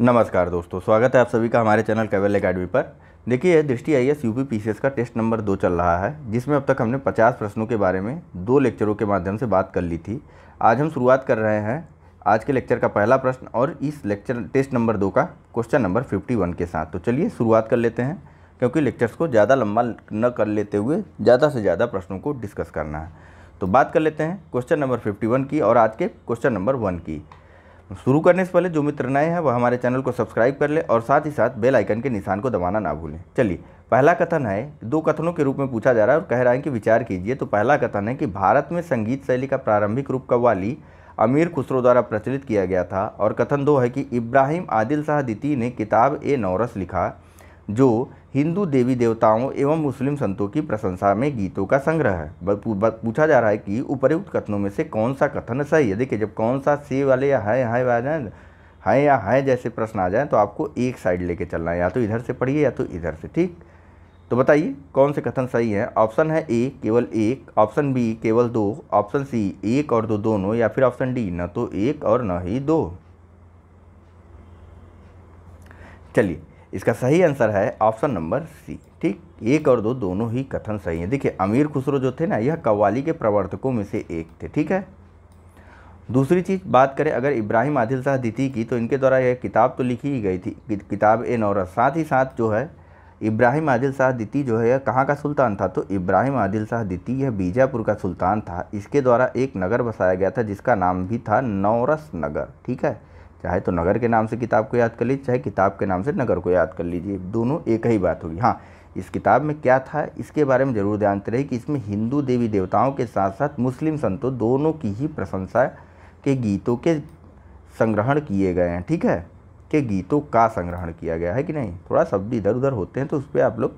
नमस्कार दोस्तों स्वागत है आप सभी का हमारे चैनल केवल अकेडमी पर देखिए Drishti I S UP PCS का टेस्ट नंबर दो चल रहा है जिसमें अब तक हमने 50 प्रश्नों के बारे में दो लेक्चरों के माध्यम से बात कर ली थी आज हम शुरुआत कर रहे हैं आज के लेक्चर का पहला प्रश्न और इस लेक्चर टेस्ट नंबर दो का क्वेश्चन नंबर फिफ्टी वन के साथ तो चलिए शुरुआत कर लेते हैं क्योंकि लेक्चर्स को ज़्यादा लंबा न कर लेते हुए ज़्यादा से ज़्यादा प्रश्नों को डिस्कस करना है तो बात कर लेते हैं क्वेश्चन नंबर फिफ्टी वन की और आज के क्वेश्चन नंबर वन की शुरू करने से पहले जो मित्र नए हैं वह हमारे चैनल को सब्सक्राइब कर ले और साथ ही साथ बेल आइकन के निशान को दबाना ना भूलें चलिए पहला कथन है दो कथनों के रूप में पूछा जा रहा है और कह रहा है कि विचार कीजिए तो पहला कथन है कि भारत में संगीत शैली का प्रारंभिक रूप कव्वाली अमीर खुसरो द्वारा प्रचलित किया गया था और कथन दो है कि इब्राहिम आदिल शाह दीती ने किताब ए नौरस लिखा जो हिंदू देवी देवताओं एवं मुस्लिम संतों की प्रशंसा में गीतों का संग्रह है पूछा जा रहा है कि उपरयुक्त कथनों में से कौन सा कथन सही है देखिए जब कौन सा से वाले या हाय हाय हैं हाय या हाय जैसे प्रश्न आ जाए तो आपको एक साइड लेके चलना है या तो इधर से पढ़िए या तो इधर से ठीक तो बताइए कौन से कथन सही है ऑप्शन है ए केवल एक ऑप्शन बी केवल दो ऑप्शन सी एक और दो दोनों या फिर ऑप्शन डी न तो एक और न ही दो चलिए इसका सही आंसर है ऑप्शन नंबर सी ठीक एक और दो दोनों ही कथन सही है देखिए अमीर खुसरो जो थे ना यह कव्वाली के प्रवर्तकों में से एक थे ठीक है दूसरी चीज़ बात करें अगर इब्राहिम आदिल शाह द्वितीय की तो इनके द्वारा यह किताब तो लिखी ही गई थी किताब ए नौरा साथ ही साथ जो है इब्राहिम आदिल शाह द्वितीय जो है यह कहाँ का सुल्तान था तो इब्राहिम आदिल शाह द्वितीय यह बीजापुर का सुल्तान था इसके द्वारा एक नगर बसाया गया था जिसका नाम भी था नौरस नगर ठीक है चाहे तो नगर के नाम से किताब को याद कर लीजिए चाहे किताब के नाम से नगर को याद कर लीजिए दोनों एक ही बात होगी हाँ इस किताब में क्या था इसके बारे में ज़रूर ध्यान रहे कि इसमें हिंदू देवी देवताओं के साथ साथ मुस्लिम संतों दोनों की ही प्रशंसा के गीतों के संग्रहण किए गए हैं ठीक है के गीतों का संग्रहण किया गया है कि नहीं थोड़ा शब्द इधर उधर होते हैं तो उस पर आप लोग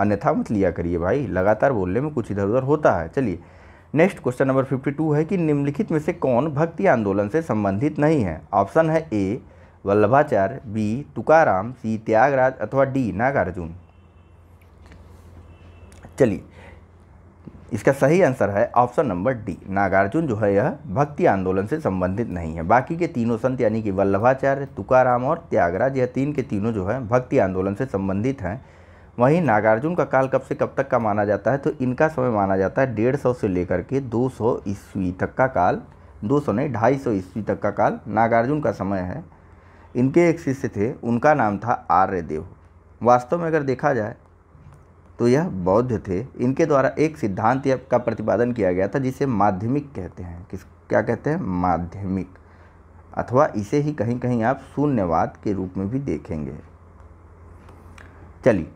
अन्यथा मत लिया करिए भाई लगातार बोलने में कुछ इधर उधर होता है चलिए नेक्स्ट क्वेश्चन नंबर 52 है कि निम्नलिखित में से कौन भक्ति आंदोलन से संबंधित नहीं है ऑप्शन है A Vallabhacharya B Tukaram C Tyagaraja अथवा डी नागार्जुन चलिए इसका सही आंसर है ऑप्शन नंबर डी नागार्जुन जो है यह भक्ति आंदोलन से संबंधित नहीं है बाकी के तीनों संत यानी कि वल्लभाचार्य तुकाराम और त्यागराज यह तीन के तीनों जो है भक्ति आंदोलन से संबंधित हैं वहीं नागार्जुन का काल कब से कब तक का माना जाता है तो इनका समय माना जाता है डेढ़ सौ से लेकर के दो सौ ईस्वी तक का काल दो सौ नहीं ढाई सौ ईस्वी तक का काल नागार्जुन का समय है इनके एक शिष्य थे उनका नाम था आर्यदेव वास्तव में अगर देखा जाए तो यह बौद्ध थे इनके द्वारा एक सिद्धांत का प्रतिपादन किया गया था जिसे माध्यमिक कहते हैं किस क्या कहते हैं माध्यमिक अथवा इसे ही कहीं कहीं आप शून्यवाद के रूप में भी देखेंगे चलिए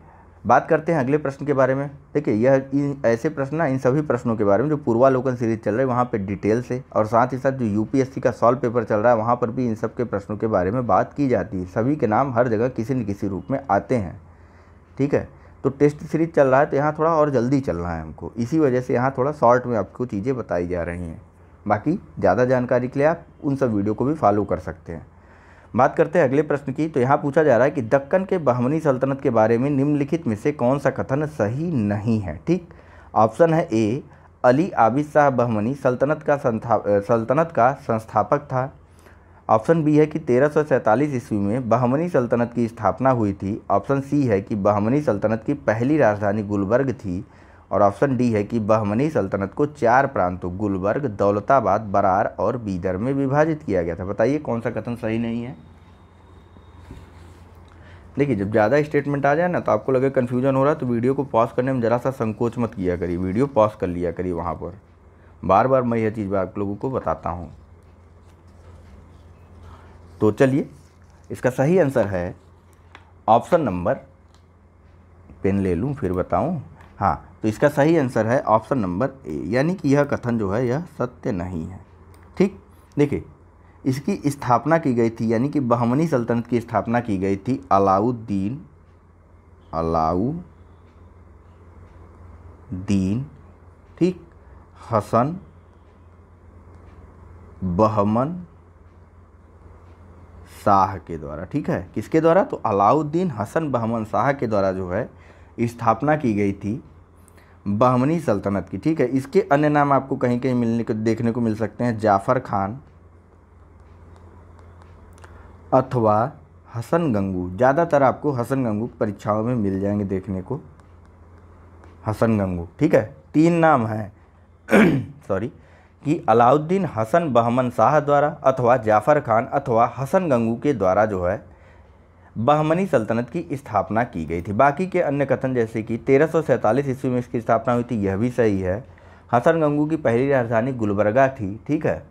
बात करते हैं अगले प्रश्न के बारे में देखिए यह इन ऐसे प्रश्न ना इन सभी प्रश्नों के बारे में जो पूर्वालोकन सीरीज चल रही है वहाँ पे डिटेल से और साथ ही साथ जो यूपीएससी का सॉल्व पेपर चल रहा है वहाँ पर भी इन सब के प्रश्नों के बारे में बात की जाती है सभी के नाम हर जगह किसी न किसी रूप में आते हैं ठीक है तो टेस्ट सीरीज चल रहा है तो यहाँ थोड़ा और जल्दी चल रहा है हमको इसी वजह से यहाँ थोड़ा शॉर्ट में आपको चीज़ें बताई जा रही हैं बाकी ज़्यादा जानकारी के लिए आप उन सब वीडियो को भी फॉलो कर सकते हैं बात करते हैं अगले प्रश्न की तो यहाँ पूछा जा रहा है कि दक्कन के बहमनी सल्तनत के बारे में निम्नलिखित में से कौन सा कथन सही नहीं है ठीक ऑप्शन है ए अली आबिद शाह बहमनी सल्तनत का सल्तनत का संस्थापक था ऑप्शन बी है कि तेरह ईस्वी में बहमनी सल्तनत की स्थापना हुई थी ऑप्शन सी है कि बहमनी सल्तनत की पहली राजधानी गुलबर्ग थी और ऑप्शन डी है कि बहमनी सल्तनत को चार प्रांतों गुलबर्ग दौलताबाद बरार और बीदर में विभाजित किया गया था बताइए कौन सा कथन सही नहीं है देखिए जब ज़्यादा स्टेटमेंट आ जाए ना तो आपको लगे कन्फ्यूजन हो रहा है तो वीडियो को पॉज करने में ज़रा सा संकोच मत किया करिए वीडियो पॉज कर लिया करिए वहाँ पर बार बार मैं यह चीज़ आप लोगों को बताता हूँ तो चलिए इसका सही आंसर है ऑप्शन नंबर पेन ले लूँ फिर बताऊँ हाँ तो इसका सही आंसर है ऑप्शन नंबर ए यानी कि यह कथन जो है यह सत्य नहीं है ठीक देखिए इसकी स्थापना की गई थी यानी कि बहमनी सल्तनत की स्थापना की गई थी अलाउद्दीन अलाउद्दीन ठीक हसन बहमन शाह के द्वारा ठीक है किसके द्वारा तो अलाउद्दीन हसन बहमन शाह के द्वारा जो है स्थापना की गई थी बहमनी सल्तनत की ठीक है इसके अन्य नाम आपको कहीं कहीं मिलने को देखने को मिल सकते हैं जाफ़र खान अथवा हसन गंगू ज़्यादातर आपको हसन गंगू परीक्षाओं में मिल जाएंगे देखने को हसन गंगू ठीक है तीन नाम हैं सॉरी कि अलाउद्दीन हसन बहमन शाह द्वारा अथवा जाफ़र खान अथवा हसन गंगू के द्वारा जो है बहमनी सल्तनत की स्थापना की गई थी बाकी के अन्य कथन जैसे कि तेरह सौ ईस्वी में इसकी स्थापना हुई थी यह भी सही है हसन गंगू की पहली राजधानी गुलबर्गा थी ठीक है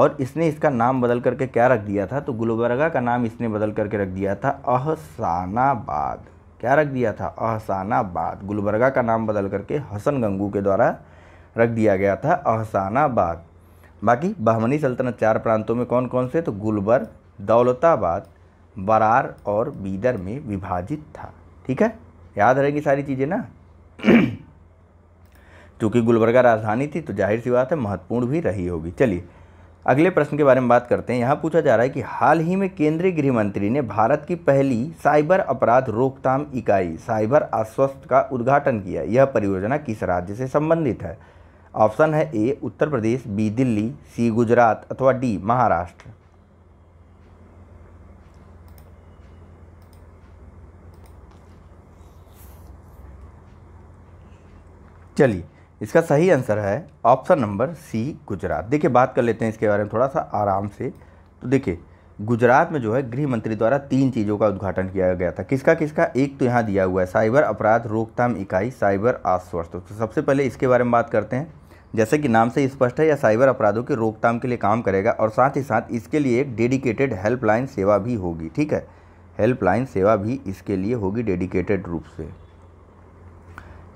और इसने इसका नाम बदल करके क्या रख दिया था तो गुलबर्गा का नाम इसने बदल करके रख दिया था अहसानाबाद क्या रख दिया था अहसानाबाद गुलबर्गा का नाम बदल करके हसन गंगू के द्वारा रख दिया गया था अहसानाबाद बाकी बहमनी सल्तनत चार प्रांतों में कौन कौन से तो गुलबर्ग दौलताबाद बरार और बीदर में विभाजित था ठीक है याद रहेगी सारी चीज़ें ना चूँकि गुलबर्गा राजधानी थी तो जाहिर सी बात है महत्वपूर्ण भी रही होगी चलिए अगले प्रश्न के बारे में बात करते हैं यहाँ पूछा जा रहा है कि हाल ही में केंद्रीय गृह मंत्री ने भारत की पहली साइबर अपराध रोकथाम इकाई साइबर आश्वस्त का उद्घाटन किया यह परियोजना किस राज्य से संबंधित है ऑप्शन है A Uttar Pradesh B Delhi C Gujarat अथवा डी महाराष्ट्र चलिए इसका सही आंसर है ऑप्शन नंबर सी गुजरात देखिए बात कर लेते हैं इसके बारे में थोड़ा सा आराम से तो देखिए गुजरात में जो है गृह मंत्री द्वारा तीन चीज़ों का उद्घाटन किया गया था किसका किसका एक तो यहाँ दिया हुआ है साइबर अपराध रोकथाम इकाई साइबर आश्वस्त तो सबसे पहले इसके बारे में बात करते हैं जैसे कि नाम से स्पष्ट है यह साइबर अपराधों की रोकथाम के लिए काम करेगा और साथ ही साथ इसके लिए एक डेडिकेटेड हेल्पलाइन सेवा भी होगी ठीक है हेल्पलाइन सेवा भी इसके लिए होगी डेडिकेटेड रूप से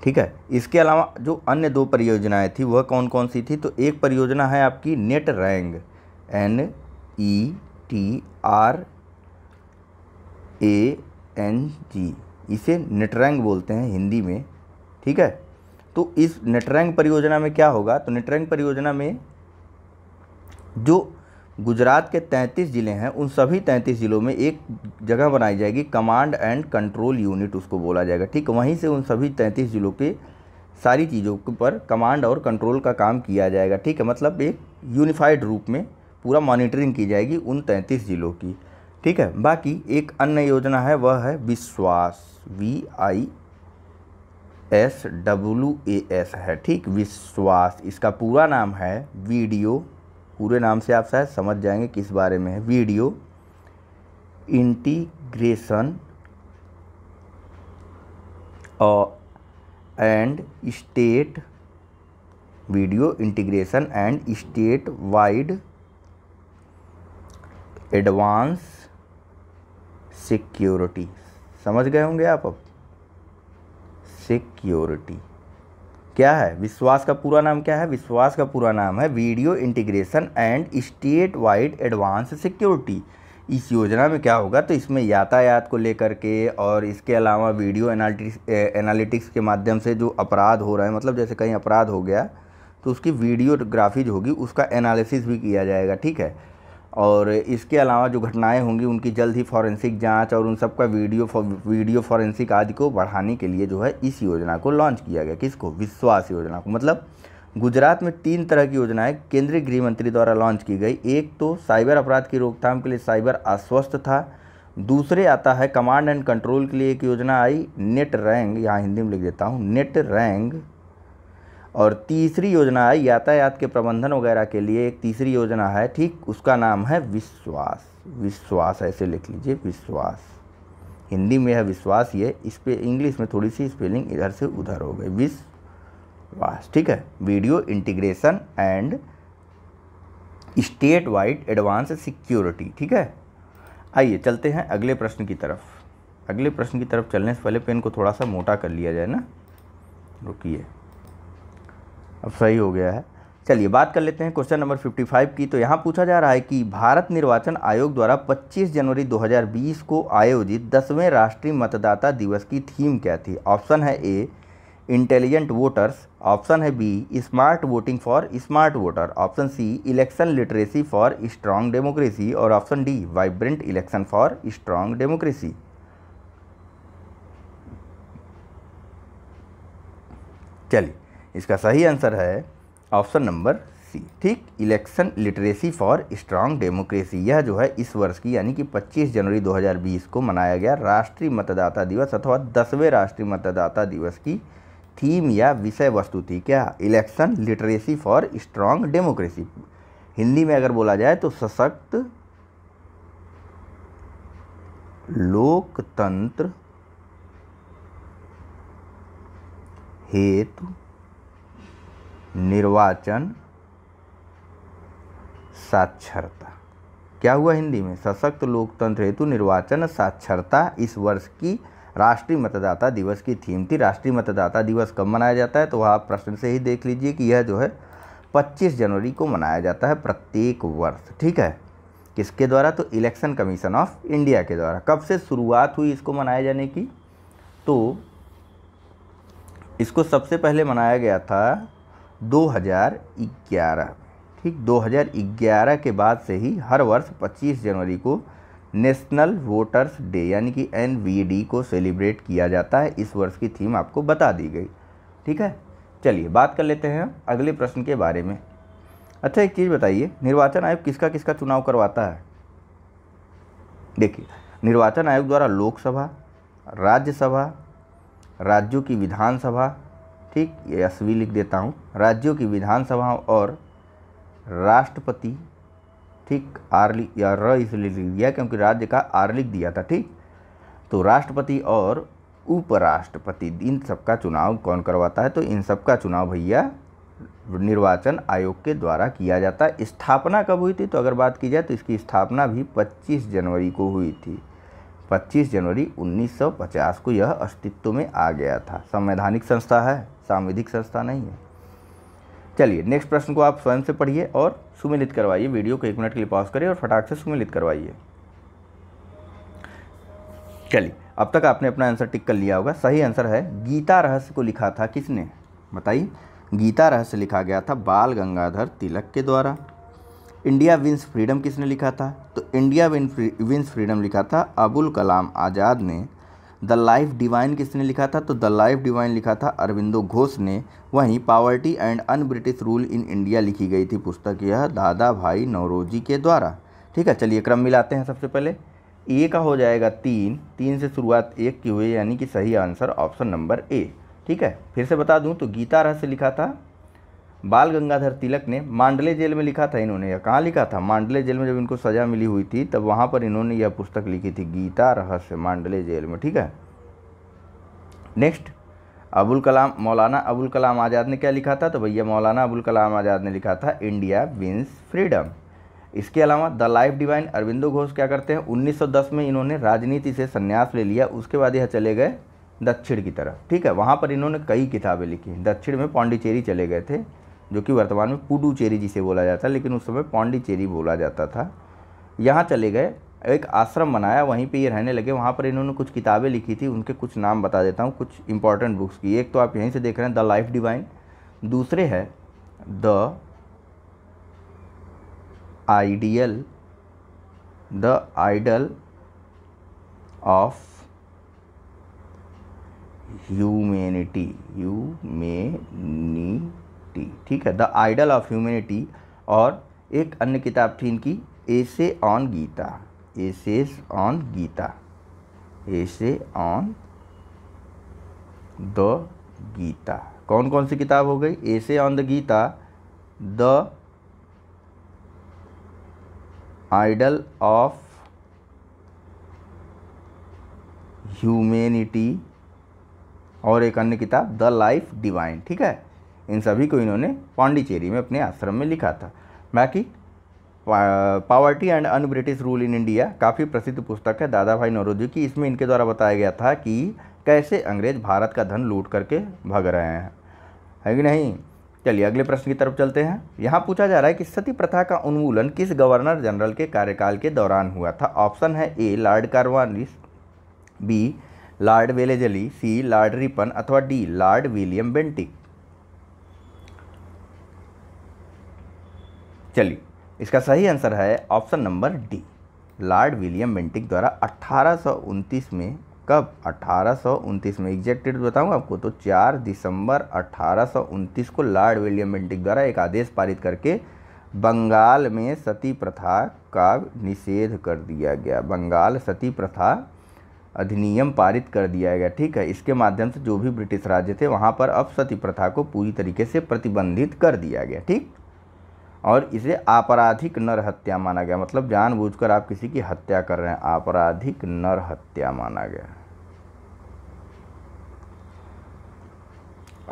ठीक है इसके अलावा जो अन्य दो परियोजनाएं थी वह कौन कौन सी थी तो एक परियोजना है आपकी Netrang N E T R A N G इसे नेटरैंग बोलते हैं हिंदी में ठीक है तो इस नेटरैंक परियोजना में क्या होगा तो नेटरैंक परियोजना में जो गुजरात के 33 ज़िले हैं उन सभी 33 ज़िलों में एक जगह बनाई जाएगी कमांड एंड कंट्रोल यूनिट उसको बोला जाएगा ठीक वहीं से उन सभी 33 ज़िलों के सारी चीज़ों पर कमांड और कंट्रोल का काम किया जाएगा ठीक है मतलब एक यूनिफाइड रूप में पूरा मॉनिटरिंग की जाएगी उन तैंतीस ज़िलों की ठीक है बाकी एक अन्य योजना है वह है Vishwas V I S W A S है ठीक विश्वास इसका पूरा नाम है वीडियो पूरे नाम से आप शायद समझ जाएंगे किस बारे में है video integration and state video integration and state wide advance security समझ गए होंगे आप अब सिक्योरिटी क्या है विश्वास का पूरा नाम क्या है विश्वास का पूरा नाम है video integration and state wide advance security इस योजना में क्या होगा तो इसमें यातायात को लेकर के और इसके अलावा वीडियो एनालिटिक्स एनालिटिक्स के माध्यम से जो अपराध हो रहा है मतलब जैसे कहीं अपराध हो गया तो उसकी वीडियोग्राफी जो होगी उसका एनालिसिस भी किया जाएगा ठीक है और इसके अलावा जो घटनाएं होंगी उनकी जल्द ही फॉरेंसिक जांच और उन सब का वीडियो फॉर, वीडियो फॉरेंसिक आदि को बढ़ाने के लिए जो है इस योजना को लॉन्च किया गया किसको विश्वास योजना को मतलब गुजरात में तीन तरह की योजनाएं केंद्रीय गृह मंत्री द्वारा लॉन्च की गई एक तो साइबर अपराध की रोकथाम के लिए साइबर आश्वस्त था दूसरे आता है कमांड एंड कंट्रोल के लिए एक योजना आई नेट रैंग यहाँ हिंदी में लिख देता हूँ नेट रैंग और तीसरी योजना है यातायात के प्रबंधन वगैरह के लिए एक तीसरी योजना है ठीक उसका नाम है विश्वास विश्वास ऐसे लिख लीजिए विश्वास हिंदी में है विश्वास ये इस पर इंग्लिश में थोड़ी सी स्पेलिंग इधर से उधर हो गई विश्वास ठीक है video integration and state wide advance security ठीक है आइए चलते हैं अगले प्रश्न की तरफ अगले प्रश्न की तरफ चलने से पहले पेन को थोड़ा सा मोटा कर लिया जाए ना रुकिए अब सही हो गया है चलिए बात कर लेते हैं क्वेश्चन नंबर 55 की तो यहाँ पूछा जा रहा है कि भारत निर्वाचन आयोग द्वारा 25 जनवरी 2020 को आयोजित दसवें राष्ट्रीय मतदाता दिवस की थीम क्या थी ऑप्शन है ए इंटेलिजेंट वोटर्स ऑप्शन है B smart voting for smart voter option C election literacy for strong democracy और option D vibrant election for strong democracy चलिए इसका सही आंसर है ऑप्शन नंबर सी ठीक election literacy for strong democracy यह जो है इस वर्ष की यानी कि 25 जनवरी 2020 को मनाया गया राष्ट्रीय मतदाता दिवस अथवा दसवें राष्ट्रीय मतदाता दिवस की थीम या विषय वस्तु थी क्या election literacy for strong democracy Hindi में अगर बोला जाए तो सशक्त लोकतंत्र हेतु निर्वाचन साक्षरता क्या हुआ हिंदी में सशक्त लोकतंत्र हेतु निर्वाचन साक्षरता इस वर्ष की राष्ट्रीय मतदाता दिवस की थीम थी राष्ट्रीय मतदाता दिवस कब मनाया जाता है तो आप प्रश्न से ही देख लीजिए कि यह जो है 25 जनवरी को मनाया जाता है प्रत्येक वर्ष ठीक है किसके द्वारा तो इलेक्शन कमीशन ऑफ इंडिया के द्वारा कब से शुरुआत हुई इसको मनाए जाने की तो इसको सबसे पहले मनाया गया था 2011 ठीक 2011 के बाद से ही हर वर्ष 25 जनवरी को नेशनल वोटर्स डे यानी कि एन को सेलिब्रेट किया जाता है इस वर्ष की थीम आपको बता दी गई ठीक है चलिए बात कर लेते हैं अगले प्रश्न के बारे में अच्छा एक चीज़ बताइए निर्वाचन आयोग किसका किसका चुनाव करवाता है देखिए निर्वाचन आयोग द्वारा लोकसभा राज्यसभा राज्यों की विधानसभा ठीक यशवी लिख देता हूँ राज्यों की विधानसभाओं और राष्ट्रपति ठीक लिख या र इसलिए लिख दिया क्योंकि राज्य का आर लिख दिया था ठीक तो राष्ट्रपति और उपराष्ट्रपति इन सबका चुनाव कौन करवाता है तो इन सबका चुनाव भैया निर्वाचन आयोग के द्वारा किया जाता है स्थापना कब हुई थी तो अगर बात की जाए तो इसकी स्थापना भी 25 जनवरी को हुई थी 25 जनवरी 1950 को यह अस्तित्व में आ गया था संवैधानिक संस्था है सांविधिक संस्था नहीं है चलिए नेक्स्ट प्रश्न को आप स्वयं से पढ़िए और सुमिलित करवाइए वीडियो को एक मिनट के लिए पॉज करिए और फटाक से सुमिलित करवाइए चलिए अब तक आपने अपना आंसर टिक कर लिया होगा सही आंसर है गीता रहस्य को लिखा था किसने बताइए गीता रहस्य लिखा गया था बाल गंगाधर तिलक के द्वारा इंडिया विंस फ्रीडम किसने लिखा था तो India win free, wins freedom लिखा था अबुल कलाम आज़ाद ने द लाइफ डिवाइन किसने लिखा था तो द लाइफ डिवाइन लिखा था अरविंदो घोष ने वहीं poverty and un British rule in India लिखी गई थी पुस्तक यह दादा भाई नौरोजी के द्वारा ठीक है चलिए क्रम मिलाते हैं सबसे पहले ए का हो जाएगा तीन तीन से शुरुआत एक की हुई यानी कि सही आंसर ऑप्शन नंबर ए ठीक है फिर से बता दूं तो गीता रहस्य लिखा था बाल गंगाधर तिलक ने मांडले जेल में लिखा था इन्होंने यह कहाँ लिखा था मांडले जेल में जब इनको सज़ा मिली हुई थी तब वहाँ पर इन्होंने यह पुस्तक लिखी थी गीता रहस्य मांडले जेल में ठीक है नेक्स्ट अबुल कलाम मौलाना अबुल कलाम आज़ाद ने क्या लिखा था तो भैया मौलाना अबुल कलाम आज़ाद ने लिखा था इंडिया विंस फ्रीडम इसके अलावा the life divine Aurobindo Ghosh क्या करते हैं 1910 में इन्होंने राजनीति से संन्यास ले लिया उसके बाद यह चले गए दक्षिण की तरफ ठीक है वहाँ पर इन्होंने कई किताबें लिखी दक्षिण में पाण्डिचेरी चले गए थे जो कि वर्तमान में पुडुचेरी जिसे बोला जाता है लेकिन उस समय पांडिचेरी बोला जाता था यहाँ चले गए एक आश्रम बनाया वहीं पे ये रहने लगे वहाँ पर इन्होंने कुछ किताबें लिखी थी उनके कुछ नाम बता देता हूँ कुछ इंपॉर्टेंट बुक्स की एक तो आप यहीं से देख रहे हैं द लाइफ डिवाइन दूसरे है the ideal the idol of humanity humani humanity ठीक है द आइडल ऑफ ह्यूमैनिटी और एक अन्य किताब थी इनकी essay on Gita essays on Gita essay on the Gita कौन कौन सी किताब हो गई essay on the Gita the idol of humanity और एक अन्य किताब द लाइफ डिवाइन ठीक है इन सभी को इन्होंने पांडिचेरी में अपने आश्रम में लिखा था बाकी poverty and un British rule in India काफ़ी प्रसिद्ध पुस्तक है दादा भाई नौरोजी की इसमें इनके द्वारा बताया गया था कि कैसे अंग्रेज भारत का धन लूट करके भग रहे हैं है कि नहीं चलिए अगले प्रश्न की तरफ चलते हैं यहाँ पूछा जा रहा है कि सती प्रथा का उन्मूलन किस गवर्नर जनरल के कार्यकाल के दौरान हुआ था ऑप्शन है A lord Cornwallis B lord Wellesley C lord Ripon अथवा डी लॉर्ड विलियम बेंटिक चलिए इसका सही आंसर है option number D lord William Bentinck द्वारा 1829 में कब 1829 में एग्जैक्ट डेट बताऊँ आपको तो 4 दिसंबर 1829 को लॉर्ड विलियम बेंटिक द्वारा एक आदेश पारित करके बंगाल में सती प्रथा का निषेध कर दिया गया बंगाल सती प्रथा अधिनियम पारित कर दिया गया ठीक है इसके माध्यम से जो भी ब्रिटिश राज्य थे वहाँ पर अब सती प्रथा को पूरी तरीके से प्रतिबंधित कर दिया गया ठीक और इसे आपराधिक नर हत्या माना गया मतलब जानबूझकर आप किसी की हत्या कर रहे हैं आपराधिक नर हत्या माना गया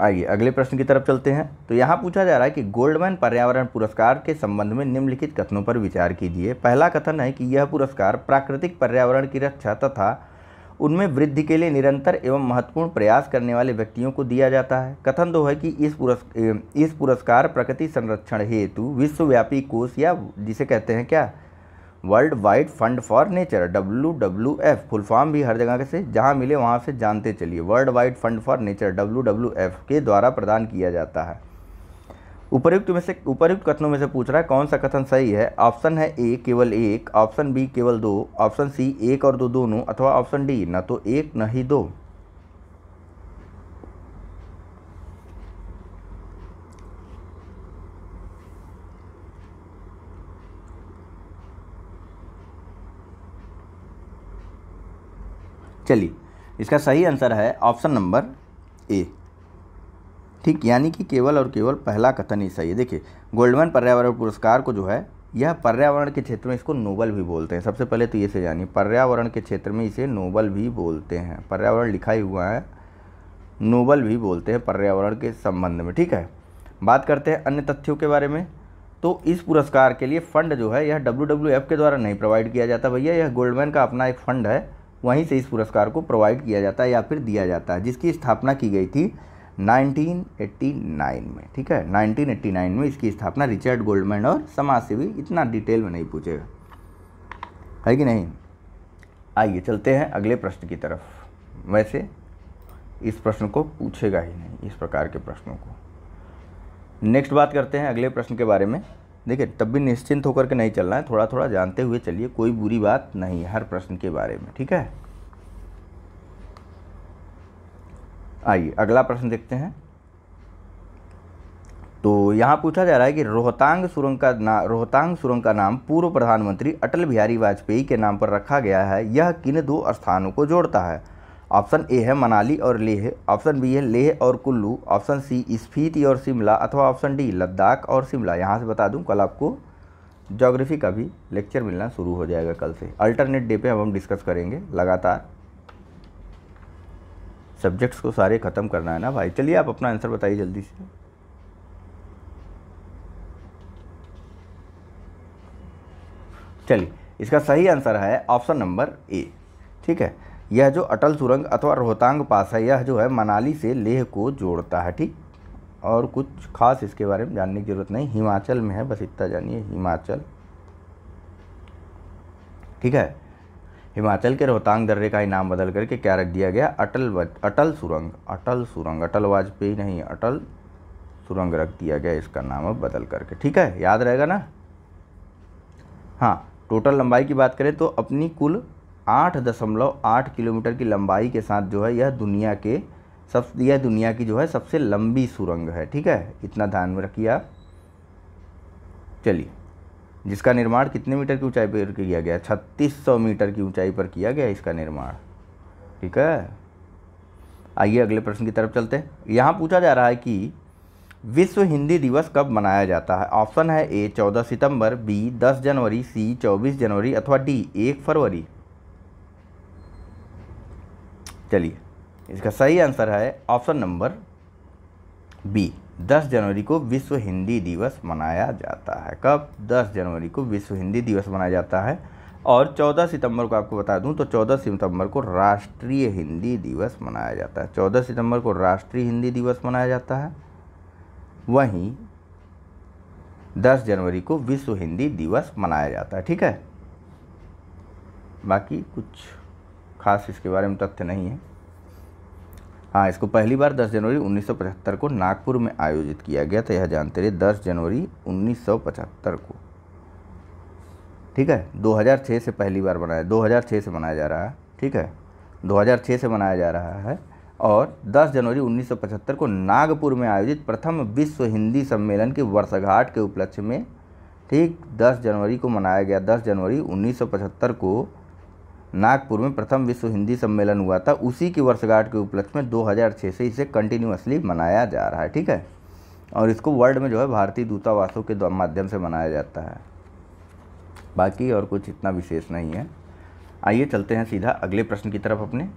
आइए अगले प्रश्न की तरफ चलते हैं तो यहाँ पूछा जा रहा है कि गोल्डमैन पर्यावरण पुरस्कार के संबंध में निम्नलिखित कथनों पर विचार कीजिए पहला कथन है कि यह पुरस्कार प्राकृतिक पर्यावरण की रक्षा तथा उनमें वृद्धि के लिए निरंतर एवं महत्वपूर्ण प्रयास करने वाले व्यक्तियों को दिया जाता है कथन दो है कि इस पुरस्कार इस पुरस्कार प्रकृति संरक्षण हेतु विश्वव्यापी कोष या जिसे कहते हैं क्या world wide fund for nature W W F full form भी हर जगह से जहाँ मिले वहाँ से जानते चलिए world wide fund for nature W W F के द्वारा प्रदान किया जाता है उपरुक्त में से उपरुक्त कथनों में से पूछ रहा है कौन सा कथन सही है ऑप्शन है ए केवल एक ऑप्शन बी केवल दो ऑप्शन सी एक और दो दोनों अथवा ऑप्शन डी ना तो एक न ही दो चलिए इसका सही आंसर है ऑप्शन नंबर ए ठीक यानी कि केवल और केवल पहला कथन ही सही है देखिए गोल्डमैन पर्यावरण पुरस्कार को जो है यह पर्यावरण के क्षेत्र में इसको नोबल भी बोलते हैं सबसे पहले तो ये से जानिए पर्यावरण के क्षेत्र में इसे नोबल भी बोलते हैं पर्यावरण लिखा ही हुआ है नोबल भी बोलते हैं पर्यावरण के संबंध में ठीक है बात करते हैं अन्य तथ्यों के बारे में तो इस पुरस्कार के लिए फ़ंड जो है यह डब्ल्यू के द्वारा नहीं प्रोवाइड किया जाता भैया यह गोल्डमैन का अपना एक फ़ंड है वहीं से इस पुरस्कार को प्रोवाइड किया जाता है या फिर दिया जाता है जिसकी स्थापना की गई थी 1989 में ठीक है 1989 में इसकी स्थापना रिचर्ड गोल्डमैन और समाज सेवी इतना डिटेल में नहीं पूछेगा है कि नहीं आइए चलते हैं अगले प्रश्न की तरफ वैसे इस प्रश्न को पूछेगा ही नहीं इस प्रकार के प्रश्नों को नेक्स्ट बात करते हैं अगले प्रश्न के बारे में देखिए तब भी निश्चिंत होकर के नहीं चलना है थोड़ा थोड़ा जानते हुए चलिए कोई बुरी बात नहीं है हर प्रश्न के बारे में ठीक है आइए अगला प्रश्न देखते हैं तो यहाँ पूछा जा रहा है कि रोहतांग सुरंग का ना रोहतांग सुरंग का नाम पूर्व प्रधानमंत्री अटल बिहारी वाजपेयी के नाम पर रखा गया है यह किन दो स्थानों को जोड़ता है ऑप्शन ए है मनाली और लेह ऑप्शन बी है लेह और कुल्लू ऑप्शन सी स्फीति और शिमला अथवा ऑप्शन डी लद्दाख और शिमला यहाँ से बता दूँ कल आपको जोग्राफी का भी लेक्चर मिलना शुरू हो जाएगा कल से अल्टरनेट डे पर अब हम डिस्कस करेंगे लगातार सब्जेक्ट्स को सारे ख़त्म करना है ना भाई चलिए आप अपना आंसर बताइए जल्दी से चलिए इसका सही आंसर है ऑप्शन नंबर ए ठीक है यह जो अटल सुरंग अथवा रोहतांग पास है यह जो है मनाली से लेह को जोड़ता है ठीक और कुछ खास इसके बारे में जानने की ज़रूरत नहीं हिमाचल में है बस इतना जानिए हिमाचल ठीक है हिमाचल के रोहतांग दर्रे का ही नाम बदल करके क्या रख दिया गया अटल अटल सुरंग अटल सुरंग अटल वाजपेयी नहीं अटल सुरंग रख दिया गया इसका नाम अब बदल करके ठीक है याद रहेगा ना हाँ टोटल लंबाई की बात करें तो अपनी कुल आठ दशमलव आठ किलोमीटर की लंबाई के साथ जो है यह दुनिया के सब यह दुनिया की जो है सबसे लंबी सुरंग है ठीक है इतना ध्यान में रखिए आप चलिए जिसका निर्माण कितने मीटर की ऊंचाई पर किया गया छत्तीस सौ मीटर की ऊंचाई पर किया गया इसका निर्माण ठीक है आइए अगले प्रश्न की तरफ चलते हैं यहाँ पूछा जा रहा है कि विश्व हिंदी दिवस कब मनाया जाता है ऑप्शन है ए चौदह सितंबर बी दस जनवरी सी चौबीस जनवरी अथवा डी एक फरवरी चलिए इसका सही आंसर है ऑप्शन नंबर बी 10 जनवरी को विश्व हिंदी दिवस मनाया जाता है कब 10 जनवरी को विश्व हिंदी दिवस मनाया जाता है और 14 सितंबर को आपको बता दूं तो 14 सितंबर को राष्ट्रीय हिंदी दिवस मनाया जाता है 14 सितंबर को राष्ट्रीय हिंदी दिवस मनाया जाता है वहीं 10 जनवरी को विश्व हिंदी दिवस मनाया जाता है ठीक है बाकी कुछ खास इसके बारे में तथ्य नहीं है हाँ इसको पहली बार 10 जनवरी 1975 को नागपुर में आयोजित किया गया था यह जानते रहे 10 जनवरी 1975 को ठीक है 2006 से पहली बार बनाया 2006 से मनाया जा रहा है ठीक है 2006 से मनाया जा रहा है और 10 जनवरी 1975 को नागपुर में आयोजित प्रथम विश्व हिंदी सम्मेलन की वर्षघाट के उपलक्ष्य में ठीक 10 जनवरी को मनाया गया 10 जनवरी 1975 को नागपुर में प्रथम विश्व हिंदी सम्मेलन हुआ था उसी की वर्षगांठ के उपलक्ष्य में 2006 से इसे कंटिन्यूसली मनाया जा रहा है ठीक है और इसको वर्ल्ड में जो है भारतीय दूतावासों के माध्यम से मनाया जाता है बाकी और कुछ इतना विशेष नहीं है आइए चलते हैं सीधा अगले प्रश्न की तरफ अपने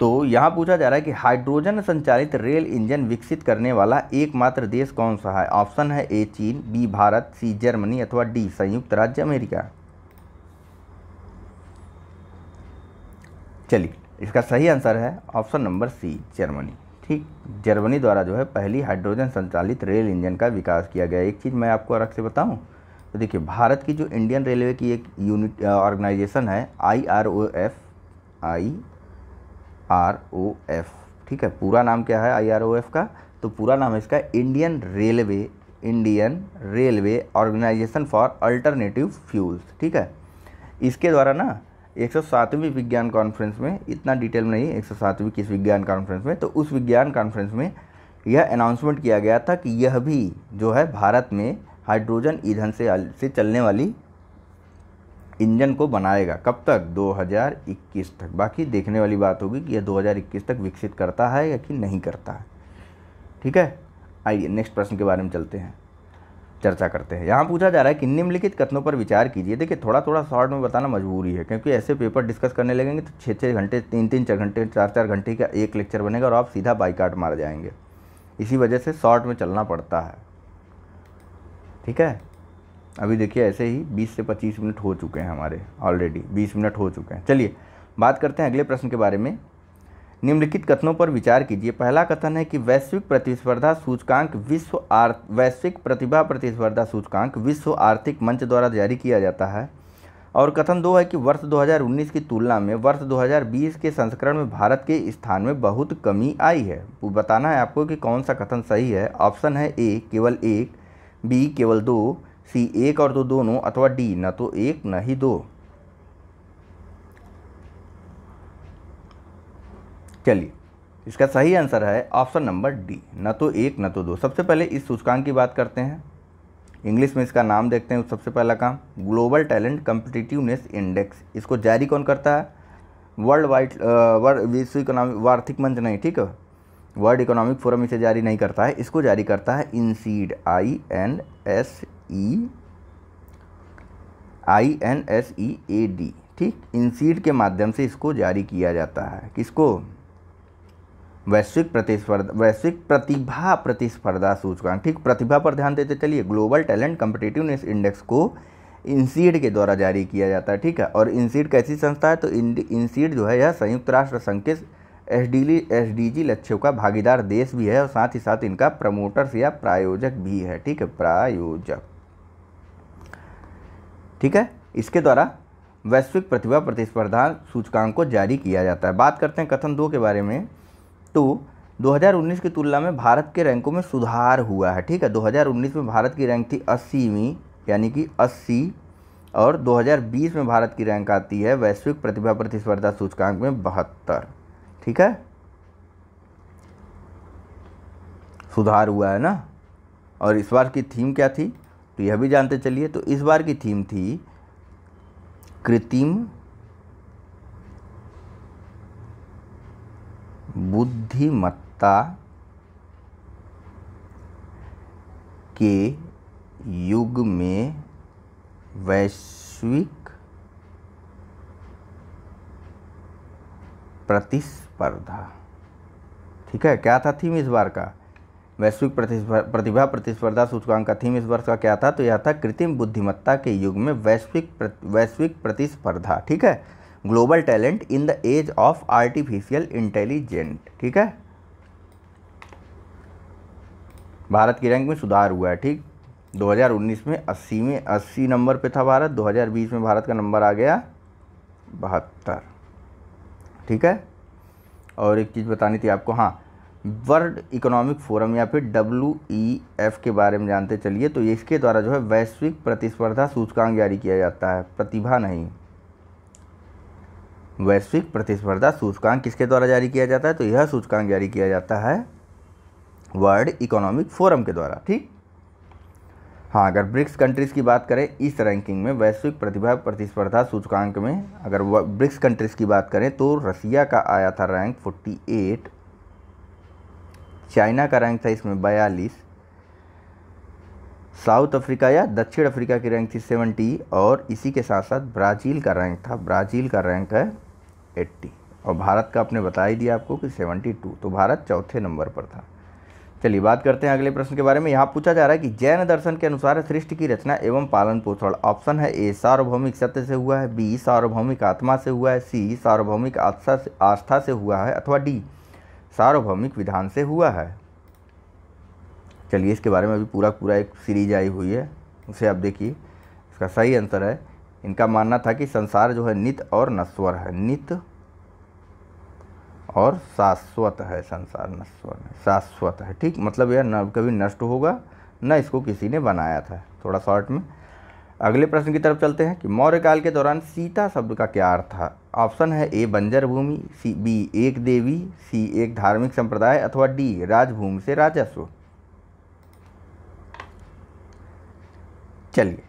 तो यहाँ पूछा जा रहा है कि हाइड्रोजन संचालित रेल इंजन विकसित करने वाला एकमात्र देश कौन सा है ऑप्शन है ए चीन बी भारत सी जर्मनी अथवा डी संयुक्त राज्य अमेरिका चलिए इसका सही आंसर है ऑप्शन नंबर सी जर्मनी ठीक जर्मनी द्वारा जो है पहली हाइड्रोजन संचालित रेल इंजन का विकास किया गया एक चीज़ मैं आपको अलग से बताऊँ तो देखिए भारत की जो इंडियन रेलवे की एक यूनिट ऑर्गेनाइजेशन है I R O F I R O F ठीक है पूरा नाम क्या है आई आर ओ एफ का तो पूरा नाम है इसका Indian railway Indian railway organisation for alternative fuels ठीक है इसके द्वारा ना 107वीं विज्ञान कॉन्फ्रेंस में इतना डिटेल में नहीं 107वीं किस विज्ञान कॉन्फ्रेंस में तो उस विज्ञान कॉन्फ्रेंस में यह अनाउंसमेंट किया गया था कि यह भी जो है भारत में हाइड्रोजन ईंधन से से चलने वाली इंजन को बनाएगा कब तक 2021 तक बाकी देखने वाली बात होगी कि यह 2021 तक विकसित करता है या कि नहीं करता है ठीक है आइए नेक्स्ट प्रश्न के बारे में चलते हैं चर्चा करते हैं यहाँ पूछा जा रहा है कि निम्नलिखित कथनों पर विचार कीजिए देखिए थोड़ा थोड़ा शॉर्ट में बताना मजबूरी है क्योंकि ऐसे पेपर डिस्कस करने लगेंगे तो छः छः घंटे तीन तीन चार घंटे चार चार घंटे का एक लेक्चर बनेगा और आप सीधा बाईकाट मार जाएंगे इसी वजह से शॉर्ट में चलना पड़ता है ठीक है अभी देखिए ऐसे ही बीस से पच्चीस मिनट हो चुके हैं हमारे ऑलरेडी बीस मिनट हो चुके हैं चलिए बात करते हैं अगले प्रश्न के बारे में निम्नलिखित कथनों पर विचार कीजिए पहला कथन है कि वैश्विक प्रतिस्पर्धा सूचकांक विश्व आर्थ वैश्विक प्रतिभा प्रतिस्पर्धा सूचकांक विश्व आर्थिक मंच द्वारा जारी किया जाता है और कथन दो है कि वर्ष 2019 की तुलना में वर्ष 2020 के संस्करण में भारत के स्थान में बहुत कमी आई है बताना है आपको कि कौन सा कथन सही है ऑप्शन है ए केवल एक बी केवल दो सी एक और दो तो दोनों अथवा डी न तो एक न ही दो चलिए इसका सही आंसर है ऑप्शन नंबर डी न तो एक न तो दो सबसे पहले इस सूचकांक की बात करते हैं इंग्लिश में इसका नाम देखते हैं सबसे पहला काम ग्लोबल टैलेंट कम्पिटिटिवनेस इंडेक्स इसको जारी कौन करता है वर्ल्ड वाइड वर्ल्ड विश्व इकोनॉमिक वार्थिक मंच नहीं ठीक है वर्ल्ड इकोनॉमिक फोरम इसे जारी नहीं करता है इसको जारी करता है INSEAD I N S E I N S E A D ठीक इनसीड के माध्यम से इसको जारी किया जाता है किसको वैश्विक प्रतिस्पर्धा वैश्विक प्रतिभा प्रतिस्पर्धा सूचकांक ठीक प्रतिभा पर ध्यान देते चलिए ग्लोबल टैलेंट कम्पिटिटिवनेस इंडेक्स को इंसीड के द्वारा जारी किया जाता है ठीक है और इंसीड कैसी संस्था है तो इंसीड जो है यह संयुक्त राष्ट्र संघ के एस डी लक्ष्यों का भागीदार देश भी है और साथ ही साथ इनका प्रमोटर्स या प्रायोजक भी है ठीक है प्रायोजक ठीक है इसके द्वारा वैश्विक प्रतिभा प्रतिस्पर्धा सूचकांक को जारी किया जाता है बात करते हैं कथन दो के बारे में टू 2019 की तुलना में भारत के रैंकों में सुधार हुआ है ठीक है 2019 में भारत की रैंक थी अस्सीवीं यानी कि अस्सी और 2020 में भारत की रैंक आती है वैश्विक प्रतिभा प्रतिस्पर्धा सूचकांक में बहत्तर ठीक है सुधार हुआ है ना और इस बार की थीम क्या थी तो यह भी जानते चलिए तो इस बार की थीम थी कृत्रिम बुद्धिमत्ता के युग में वैश्विक प्रतिस्पर्धा ठीक है क्या था थीम इस बार का वैश्विक प्रतिभा प्रतिस्पर्धा सूचकांक का थीम इस वर्ष का क्या था तो यह था कृत्रिम बुद्धिमत्ता के युग में वैश्विक प्रति, वैश्विक प्रतिस्पर्धा ठीक है global talent in the age of artificial intelligent ठीक है भारत की रैंक में सुधार हुआ है ठीक 2019 में 80 में 80 नंबर पे था भारत 2020 में भारत का नंबर आ गया बहत्तर ठीक है और एक चीज़ बतानी थी आपको हाँ वर्ल्ड इकोनॉमिक फोरम या फिर डब्ल्यू ई एफ के बारे में जानते चलिए तो इसके द्वारा जो है वैश्विक प्रतिस्पर्धा सूचकांक जारी किया जाता है प्रतिभा नहीं वैश्विक प्रतिस्पर्धा सूचकांक किसके द्वारा जारी किया जाता है तो यह सूचकांक जारी किया जाता है वर्ल्ड इकोनॉमिक फोरम के द्वारा ठीक हाँ अगर ब्रिक्स कंट्रीज़ की बात करें इस रैंकिंग में वैश्विक प्रतिभा प्रतिस्पर्धा सूचकांक में अगर ब्रिक्स कंट्रीज़ की बात करें तो रसिया का आया था रैंक 48 चाइना का रैंक था इसमें बयालीस साउथ अफ्रीका या दक्षिण अफ्रीका की रैंक थी 70 और इसी के साथ साथ ब्राज़ील का रैंक था ब्राज़ील का रैंक है एट्टी और भारत का आपने बता ही दिया आपको कि सेवेंटी टू तो भारत चौथे नंबर पर था चलिए बात करते हैं अगले प्रश्न के बारे में यहाँ पूछा जा रहा है कि जैन दर्शन के अनुसार सृष्टि की रचना एवं पालन पोषण ऑप्शन है ए सार्वभौमिक सत्य से हुआ है बी सार्वभौमिक आत्मा से हुआ है सी सार्वभौमिक आस्था से आस्था से हुआ है अथवा डी सार्वभौमिक विधान से हुआ है चलिए इसके बारे में अभी पूरा पूरा एक सीरीज आई हुई है उसे आप देखिए इसका सही आंसर है इनका मानना था कि संसार जो है नित और नश्वर है नित और शाश्वत है संसार नश्वर है शाश्वत है ठीक मतलब यह न कभी नष्ट होगा न इसको किसी ने बनाया था थोड़ा शॉर्ट में अगले प्रश्न की तरफ चलते हैं कि मौर्य काल के दौरान सीता शब्द का क्या अर्थ था ऑप्शन है ए बंजर भूमि सी बी एक देवी सी एक धार्मिक संप्रदाय अथवा डी राजभूमि से राजस्व चलिए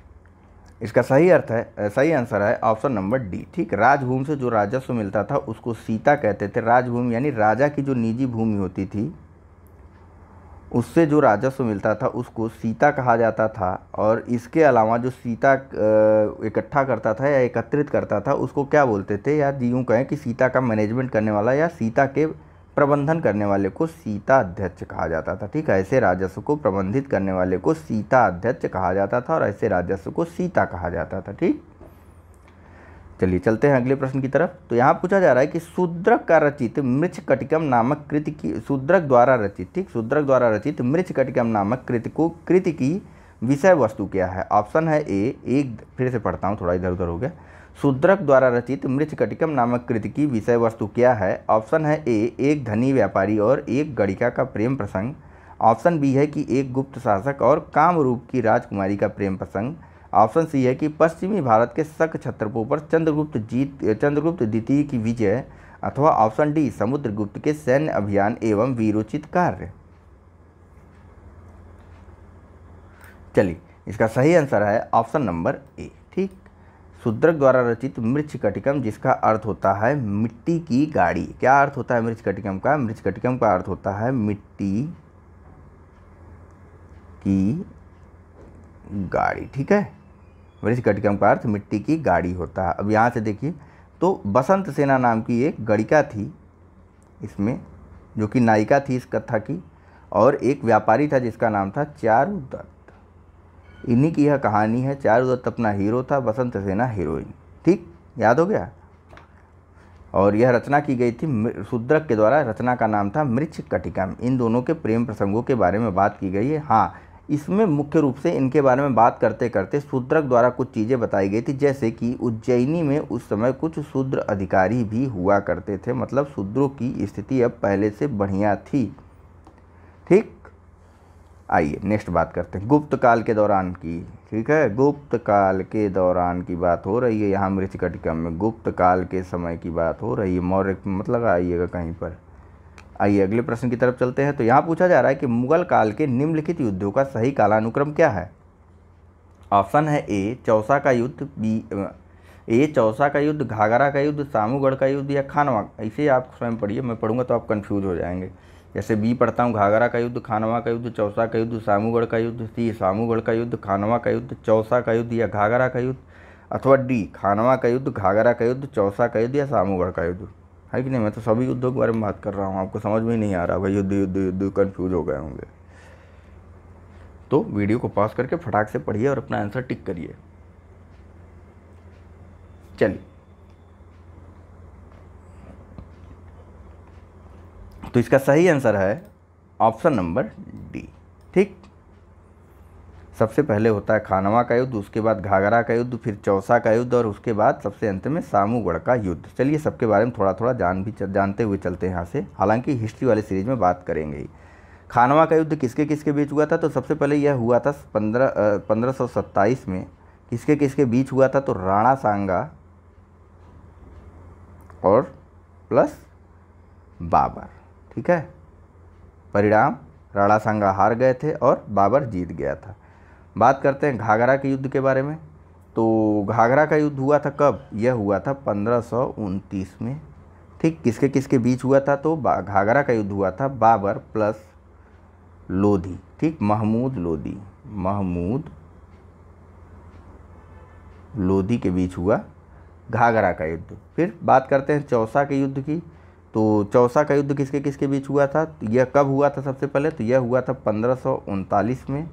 इसका सही अर्थ है सही आंसर है ऑप्शन नंबर डी ठीक राजभूम से जो राजस्व मिलता था उसको सीता कहते थे राजभूमि यानी राजा की जो निजी भूमि होती थी उससे जो राजस्व मिलता था उसको सीता कहा जाता था और इसके अलावा जो सीता इकट्ठा करता था या एकत्रित करता था उसको क्या बोलते थे या यूँ कहें कि सीता का मैनेजमेंट करने वाला या सीता के प्रबंधन करने वाले को सीता अध्यक्ष कहा जाता था ठीक है ऐसे राजस्व को प्रबंधित करने वाले को सीता अध्यक्ष कहा जाता था और ऐसे राजस्व को सीता कहा जाता था ठीक चलिए चलते हैं अगले प्रश्न की तरफ तो यहाँ पूछा जा रहा है कि शूद्रक का रचित मृक्ष कटिकम नामक कृति की शूद्रक द्वारा रचित ठीक शूद्रक द्वारा रचित मृक्ष कटिकम नामक कृति को कृति की विषय वस्तु क्या है ऑप्शन है ए एक फिर से पढ़ता हूँ थोड़ा इधर उधर हो गया शूद्रक द्वारा रचित मृच्छकटिकम नामक कृति की विषय वस्तु क्या है ऑप्शन है ए एक धनी व्यापारी और एक गणिका का प्रेम प्रसंग ऑप्शन बी है कि एक गुप्त शासक और कामरूप की राजकुमारी का प्रेम प्रसंग ऑप्शन सी है कि पश्चिमी भारत के शक छत्रपों पर चंद्रगुप्त जीत चंद्रगुप्त द्वितीय की विजय अथवा ऑप्शन डी समुद्रगुप्त के सैन्य अभियान एवं वीरोचित कार्य चलिए इसका सही आंसर है ऑप्शन नंबर ए शूद्रक द्वारा रचित मृक्ष कटिकम जिसका अर्थ होता है मिट्टी की गाड़ी क्या अर्थ होता है मृक्ष कटिकम का मृक्ष कटिकम का अर्थ होता है मिट्टी की गाड़ी ठीक है वृक्ष कटिकम का अर्थ मिट्टी की गाड़ी होता है अब यहाँ से देखिए तो बसंत सेना नाम की एक गणिका थी इसमें जो कि नायिका थी इस कथा की और एक व्यापारी था जिसका नाम था चारुदत्त इन्हीं की यह कहानी है चारू दत्त अपना हीरो था बसंत सेना हीरोइन ठीक याद हो गया और यह रचना की गई थी शूद्रक के द्वारा रचना का नाम था मृक्ष कटिकम इन दोनों के प्रेम प्रसंगों के बारे में बात की गई है हाँ इसमें मुख्य रूप से इनके बारे में बात करते करते शूद्रक द्वारा कुछ चीज़ें बताई गई थी जैसे कि उज्जैनी में उस समय कुछ शूद्र अधिकारी भी हुआ करते थे मतलब शूद्रों की स्थिति अब पहले से बढ़िया थी ठीक आइए नेक्स्ट बात करते हैं गुप्त काल के दौरान की ठीक है गुप्त काल के दौरान की बात हो रही है यहाँ मृतिकटिकम में गुप्त काल के समय की बात हो रही है मौर्य मत मतलब आइएगा कहीं पर आइए अगले प्रश्न की तरफ चलते हैं तो यहाँ पूछा जा रहा है कि मुगल काल के निम्नलिखित युद्धों का सही कालानुक्रम क्या है ऑप्शन है ए चौसा का युद्ध बी ए चौसा का युद्ध घाघरा का युद्ध सामूगढ़ का युद्ध या खानवा इसे आप स्वयं पढ़िए मैं पढ़ूंगा तो आप कन्फ्यूज़ हो जाएंगे जैसे बी पढ़ता हूँ घाघरा का युद्ध खानवा का युद्ध चौसा का युद्ध सामूगढ़ का युद्ध सी सामूगढ़ का युद्ध खानवा का युद्ध चौसा का युद्ध या घाघरा का युद्ध अथवा डी खानवा का युद्ध घाघरा का युद्ध चौसा का युद्ध या सामूगढ़ का युद्ध है कि नहीं मैं तो सभी युद्धों के बारे में बात कर रहा हूँ आपको समझ में ही नहीं आ रहा भाई युद्ध युद्ध युद्ध कन्फ्यूज हो गए होंगे तो वीडियो को पॉज करके फटाक से पढ़िए और अपना आंसर टिक करिए चलिए तो इसका सही आंसर है ऑप्शन नंबर डी ठीक सबसे पहले होता है खानवा का युद्ध उसके बाद घाघरा का युद्ध फिर चौसा का युद्ध और उसके बाद सबसे अंत में सामूगढ़ का युद्ध चलिए सबके बारे में थोड़ा थोड़ा जान भी जानते हुए चलते हैं यहाँ से हालांकि हिस्ट्री वाले सीरीज में बात करेंगे ही खानवा का युद्ध किसके किसके बीच हुआ था तो सबसे पहले यह हुआ था पंद्रह पंद्रह में किसके किसके बीच हुआ था तो राणा सांगा और प्लस बाबर ठीक है परिणाम राणा सांगा हार गए थे और बाबर जीत गया था बात करते हैं घाघरा के युद्ध के बारे में तो घाघरा का युद्ध हुआ था कब यह हुआ था पंद्रह में ठीक किसके किसके बीच हुआ था तो घाघरा का युद्ध हुआ था बाबर प्लस लोधी ठीक महमूद लोधी महमूद लोधी के बीच हुआ घाघरा का युद्ध फिर बात करते हैं चौसा के युद्ध की तो चौसा का युद्ध किसके किसके बीच हुआ था यह कब हुआ था सबसे पहले तो यह हुआ था पंद्रह में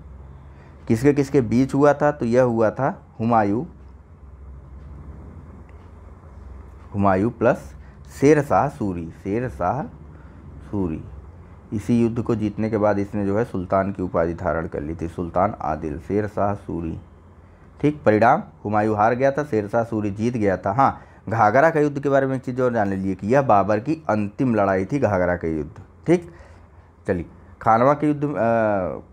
किसके किसके बीच हुआ था तो यह हुआ था हुमायूं हुमायूं प्लस शेर शाह सूरी शेर शाह सूरी इसी युद्ध को जीतने के बाद इसने जो है सुल्तान की उपाधि धारण कर ली थी सुल्तान आदिल शेर शाह सूरी ठीक परिणाम हुमायूं हार गया था शेर शाह सूरी जीत गया था हाँ घाघरा का युद्ध के बारे में एक चीज़ और जान लीजिए कि यह बाबर की अंतिम लड़ाई थी घाघरा के युद्ध ठीक चलिए खानवा के युद्ध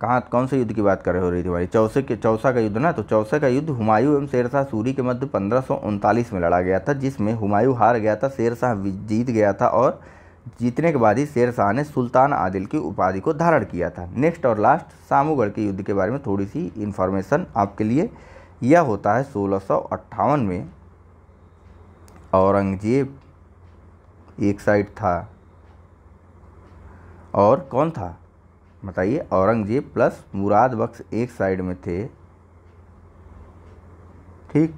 कहाँ कौन से युद्ध की बात कर रहे हो रही थी हमारी चौसे के चौसा का युद्ध ना तो चौसा का युद्ध हुमायूं एवं शेरशाह सूरी के मध्य पंद्रह में लड़ा गया था जिसमें हुमायूं हार गया था शेरशाह जीत गया था और जीतने के बाद ही शेरशाह ने सुल्तान आदिल की उपाधि को धारण किया था नेक्स्ट और लास्ट सामूगढ़ के युद्ध के बारे में थोड़ी सी इन्फॉर्मेशन आपके लिए यह होता है सोलह में औरंगज़ेब एक साइड था और कौन था बताइए औरंगज़ेब प्लस मुराद बख्श एक साइड में थे ठीक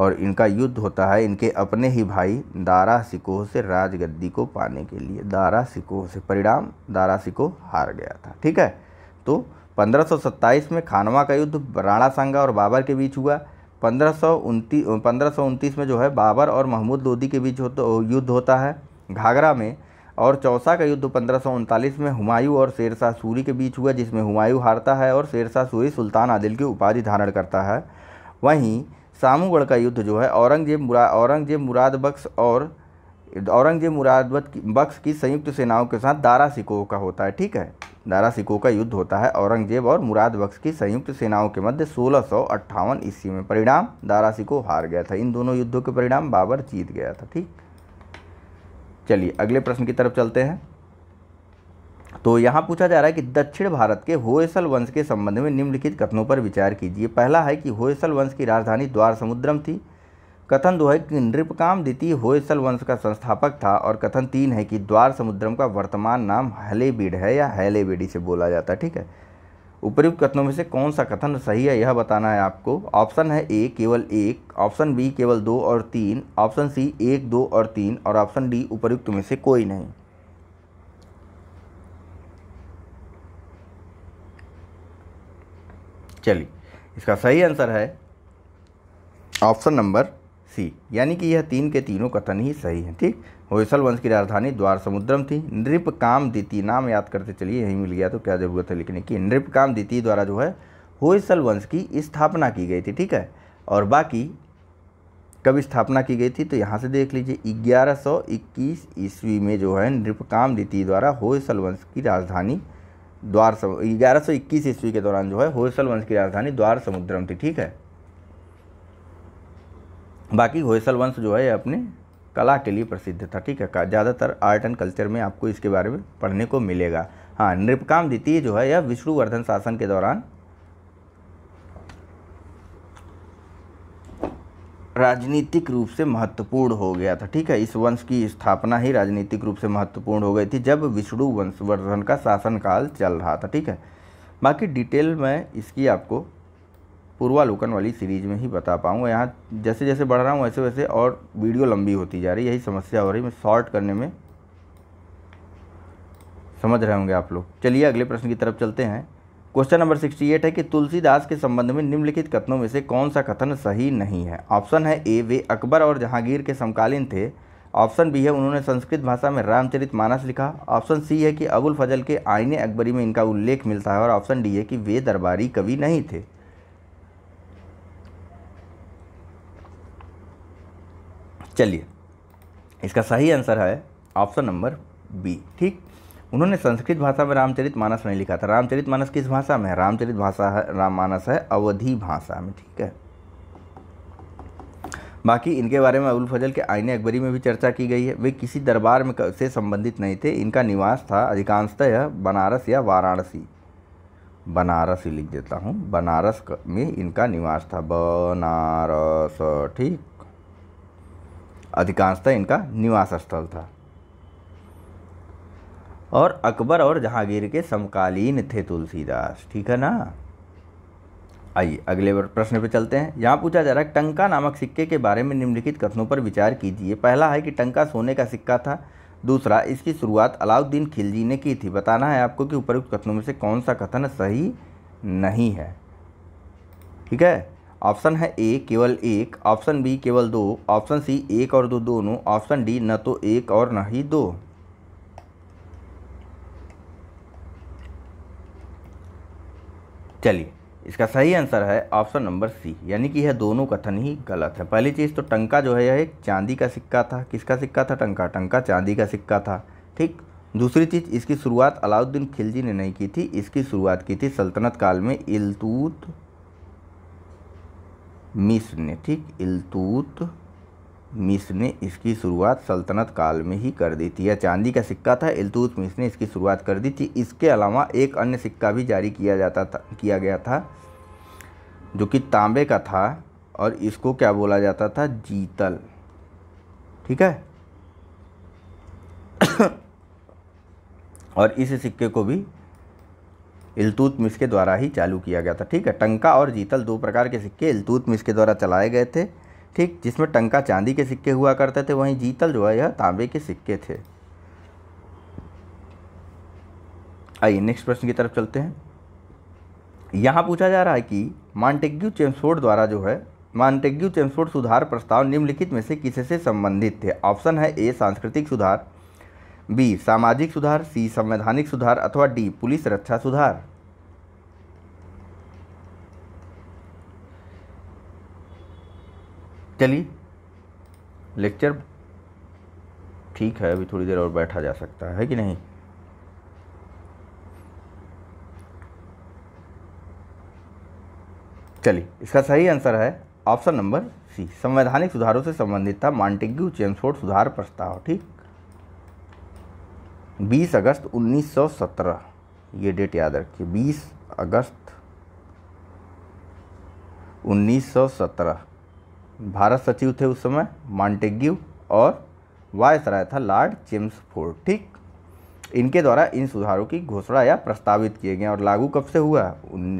और इनका युद्ध होता है इनके अपने ही भाई दारा सिकोह से राजगद्दी को पाने के लिए दारा सिकोह से परिणाम दारा सिकोह हार गया था ठीक है तो 1527 में खानवा का युद्ध राणा सांगा और बाबर के बीच हुआ पंद्रह पंद्रह में जो है बाबर और महमूद लोदी के बीच हो, युद्ध होता है घाघरा में और चौसा का युद्ध पंद्रह में हुमायूं और शेरशाह सूरी के बीच हुआ जिसमें हुमायूं हारता है और शेरशाह सूरी सुल्तान आदिल की उपाधि धारण करता है वहीं सामूगढ़ का युद्ध जो है औरंगजेब मुरा औरंगजेब मुराद बख्श और औरंगजेब मुराद बख्श की संयुक्त सेनाओं के साथ दारा सिकोह का होता है ठीक है दारा सिको का युद्ध होता है औरंगजेब और मुराद बख्श की संयुक्त सेनाओं के मध्य सोलह ईस्वी में परिणाम दारा सिको हार गया था इन दोनों युद्धों के परिणाम बाबर जीत गया था ठीक चलिए अगले प्रश्न की तरफ चलते हैं तो यहाँ पूछा जा रहा है कि दक्षिण भारत के होयसल वंश के संबंध में निम्नलिखित कथनों पर विचार कीजिए पहला है कि होयसल वंश की राजधानी द्वार समुद्रम थी कथन दो है कि नृपकाम द्वितीय होयसल वंश का संस्थापक था और कथन तीन है कि द्वार समुद्रम का वर्तमान नाम हलेबीड है या हैलेबीडी से बोला जाता है ठीक है उपयुक्त कथनों में से कौन सा कथन सही है यह बताना है आपको ऑप्शन है ए केवल एक ऑप्शन बी केवल दो और तीन ऑप्शन सी एक दो और तीन और ऑप्शन डी उपरुक्त में से कोई नहीं चलिए इसका सही आंसर है ऑप्शन नंबर सी यानी कि यह तीन के तीनों कथन ही सही हैं ठीक होयसल वंश की राजधानी द्वार समुद्रम थी नृप काम दीति नाम याद करते चलिए यही मिल गया तो क्या जरूरत है लिखने की नृप काम दीति द्वारा जो है होयसल वंश की स्थापना की गई थी ठीक है और बाकी कब स्थापना की गई थी तो यहाँ से देख लीजिए ग्यारह सौ इक्कीस ईस्वी में जो है नृपकाम दीति द्वारा होयसल वंश की राजधानी द्वार ग्यारह सौ इक्कीस ईस्वी के दौरान जो है होयसल वंश की राजधानी द्वार समुद्रम थी ठीक है बाकी होयसल वंश जो है अपने कला के लिए प्रसिद्ध था ठीक है ज़्यादातर आर्ट एंड कल्चर में आपको इसके बारे में पढ़ने को मिलेगा हाँ नृपकाम द्वितीय जो है यह विष्णुवर्धन शासन के दौरान राजनीतिक रूप से महत्वपूर्ण हो गया था ठीक है इस वंश की स्थापना ही राजनीतिक रूप से महत्वपूर्ण हो गई थी जब विष्णु वंशवर्धन का शासनकाल चल रहा था ठीक है बाकी डिटेल में इसकी आपको पूर्वालोकन वाली सीरीज़ में ही बता पाऊँगा यहाँ जैसे जैसे बढ़ रहा हूँ वैसे वैसे और वीडियो लंबी होती जा रही है यही समस्या हो रही मैं शॉर्ट करने में समझ रहे होंगे आप लोग चलिए अगले प्रश्न की तरफ चलते हैं क्वेश्चन नंबर सिक्सटी एट है कि तुलसीदास के संबंध में निम्नलिखित कथनों में से कौन सा कथन सही नहीं है ऑप्शन है ए वे अकबर और जहांगीर के समकालीन थे ऑप्शन बी है उन्होंने संस्कृत भाषा में रामचरित मानस लिखा ऑप्शन सी है कि अबुल फजल के आईने अकबरी में इनका उल्लेख मिलता है और ऑप्शन डी है कि वे दरबारी कवि नहीं थे चलिए इसका सही आंसर है ऑप्शन नंबर बी ठीक उन्होंने संस्कृत भाषा में रामचरित मानस नहीं लिखा था रामचरित मानस किस भाषा में है रामचरित भाषा है राम मानस है अवधि भाषा में ठीक है बाकी इनके बारे में अबुल फजल के आईने अकबरी में भी चर्चा की गई है वे किसी दरबार में से संबंधित नहीं थे इनका निवास था अधिकांशतः बनारस या वाराणसी बनारस ही लिख देता हूँ बनारस में इनका निवास था बनारस ठीक अधिकांशतः इनका निवास स्थल था और अकबर और जहांगीर के समकालीन थे तुलसीदास ठीक है ना आइए अगले प्रश्न पर चलते हैं यहाँ पूछा जा रहा है टंका नामक सिक्के के बारे में निम्नलिखित कथनों पर विचार कीजिए पहला है कि टंका सोने का सिक्का था दूसरा इसकी शुरुआत अलाउद्दीन खिलजी ने की थी बताना है आपको कि उपरुक्त कथनों में से कौन सा कथन सही नहीं है ठीक है ऑप्शन है ए केवल एक ऑप्शन बी केवल दो ऑप्शन सी एक और दो दोनों ऑप्शन डी न तो एक और न ही दो चलिए इसका सही आंसर है ऑप्शन नंबर सी यानी कि यह दोनों कथन ही गलत है पहली चीज़ तो टंका जो है यह एक चांदी का सिक्का था किसका सिक्का था टंका टंका चांदी का सिक्का था ठीक दूसरी चीज़ इसकी शुरुआत अलाउद्दीन खिलजी ने नहीं की थी इसकी शुरुआत की थी सल्तनत काल में इलतूत मिस्र ने ठीक इलतूत मिस्र ने इसकी शुरुआत सल्तनत काल में ही कर दी थी या चांदी का सिक्का था इलतूत मिस्र ने इसकी शुरुआत कर दी थी इसके अलावा एक अन्य सिक्का भी जारी किया जाता था किया गया था जो कि तांबे का था और इसको क्या बोला जाता था जीतल ठीक है और इस सिक्के को भी इलतूतमिश के द्वारा ही चालू किया गया था ठीक है टंका और जीतल दो प्रकार के सिक्के इलतूतमिश के द्वारा चलाए गए थे ठीक जिसमें टंका चांदी के सिक्के हुआ करते थे वहीं जीतल जो है यह तांबे के सिक्के थे आइए नेक्स्ट प्रश्न की तरफ चलते हैं यहाँ पूछा जा रहा है कि मॉन्टेग्यू चेम्सफोर्ड द्वारा जो है मॉन्टेग्यू चेम्सफोर्ड सुधार प्रस्ताव निम्नलिखित में से किससे संबंधित थे ऑप्शन है ए सांस्कृतिक सुधार बी सामाजिक सुधार सी संवैधानिक सुधार अथवा डी पुलिस रक्षा सुधार चलिए लेक्चर ठीक है अभी थोड़ी देर और बैठा जा सकता है कि नहीं चलिए इसका सही आंसर है ऑप्शन नंबर सी संवैधानिक सुधारों से संबंधित था मांटेग्यू चेम्सफोर्ड सुधार प्रस्ताव ठीक बीस अगस्त 1917 ये डेट याद रखिए बीस अगस्त 1917 भारत सचिव थे उस समय मॉन्टेग्यू और वायसराय था लॉर्ड चेम्स फोर्ड ठीक इनके द्वारा इन सुधारों की घोषणा या प्रस्तावित किए गए और लागू कब से हुआ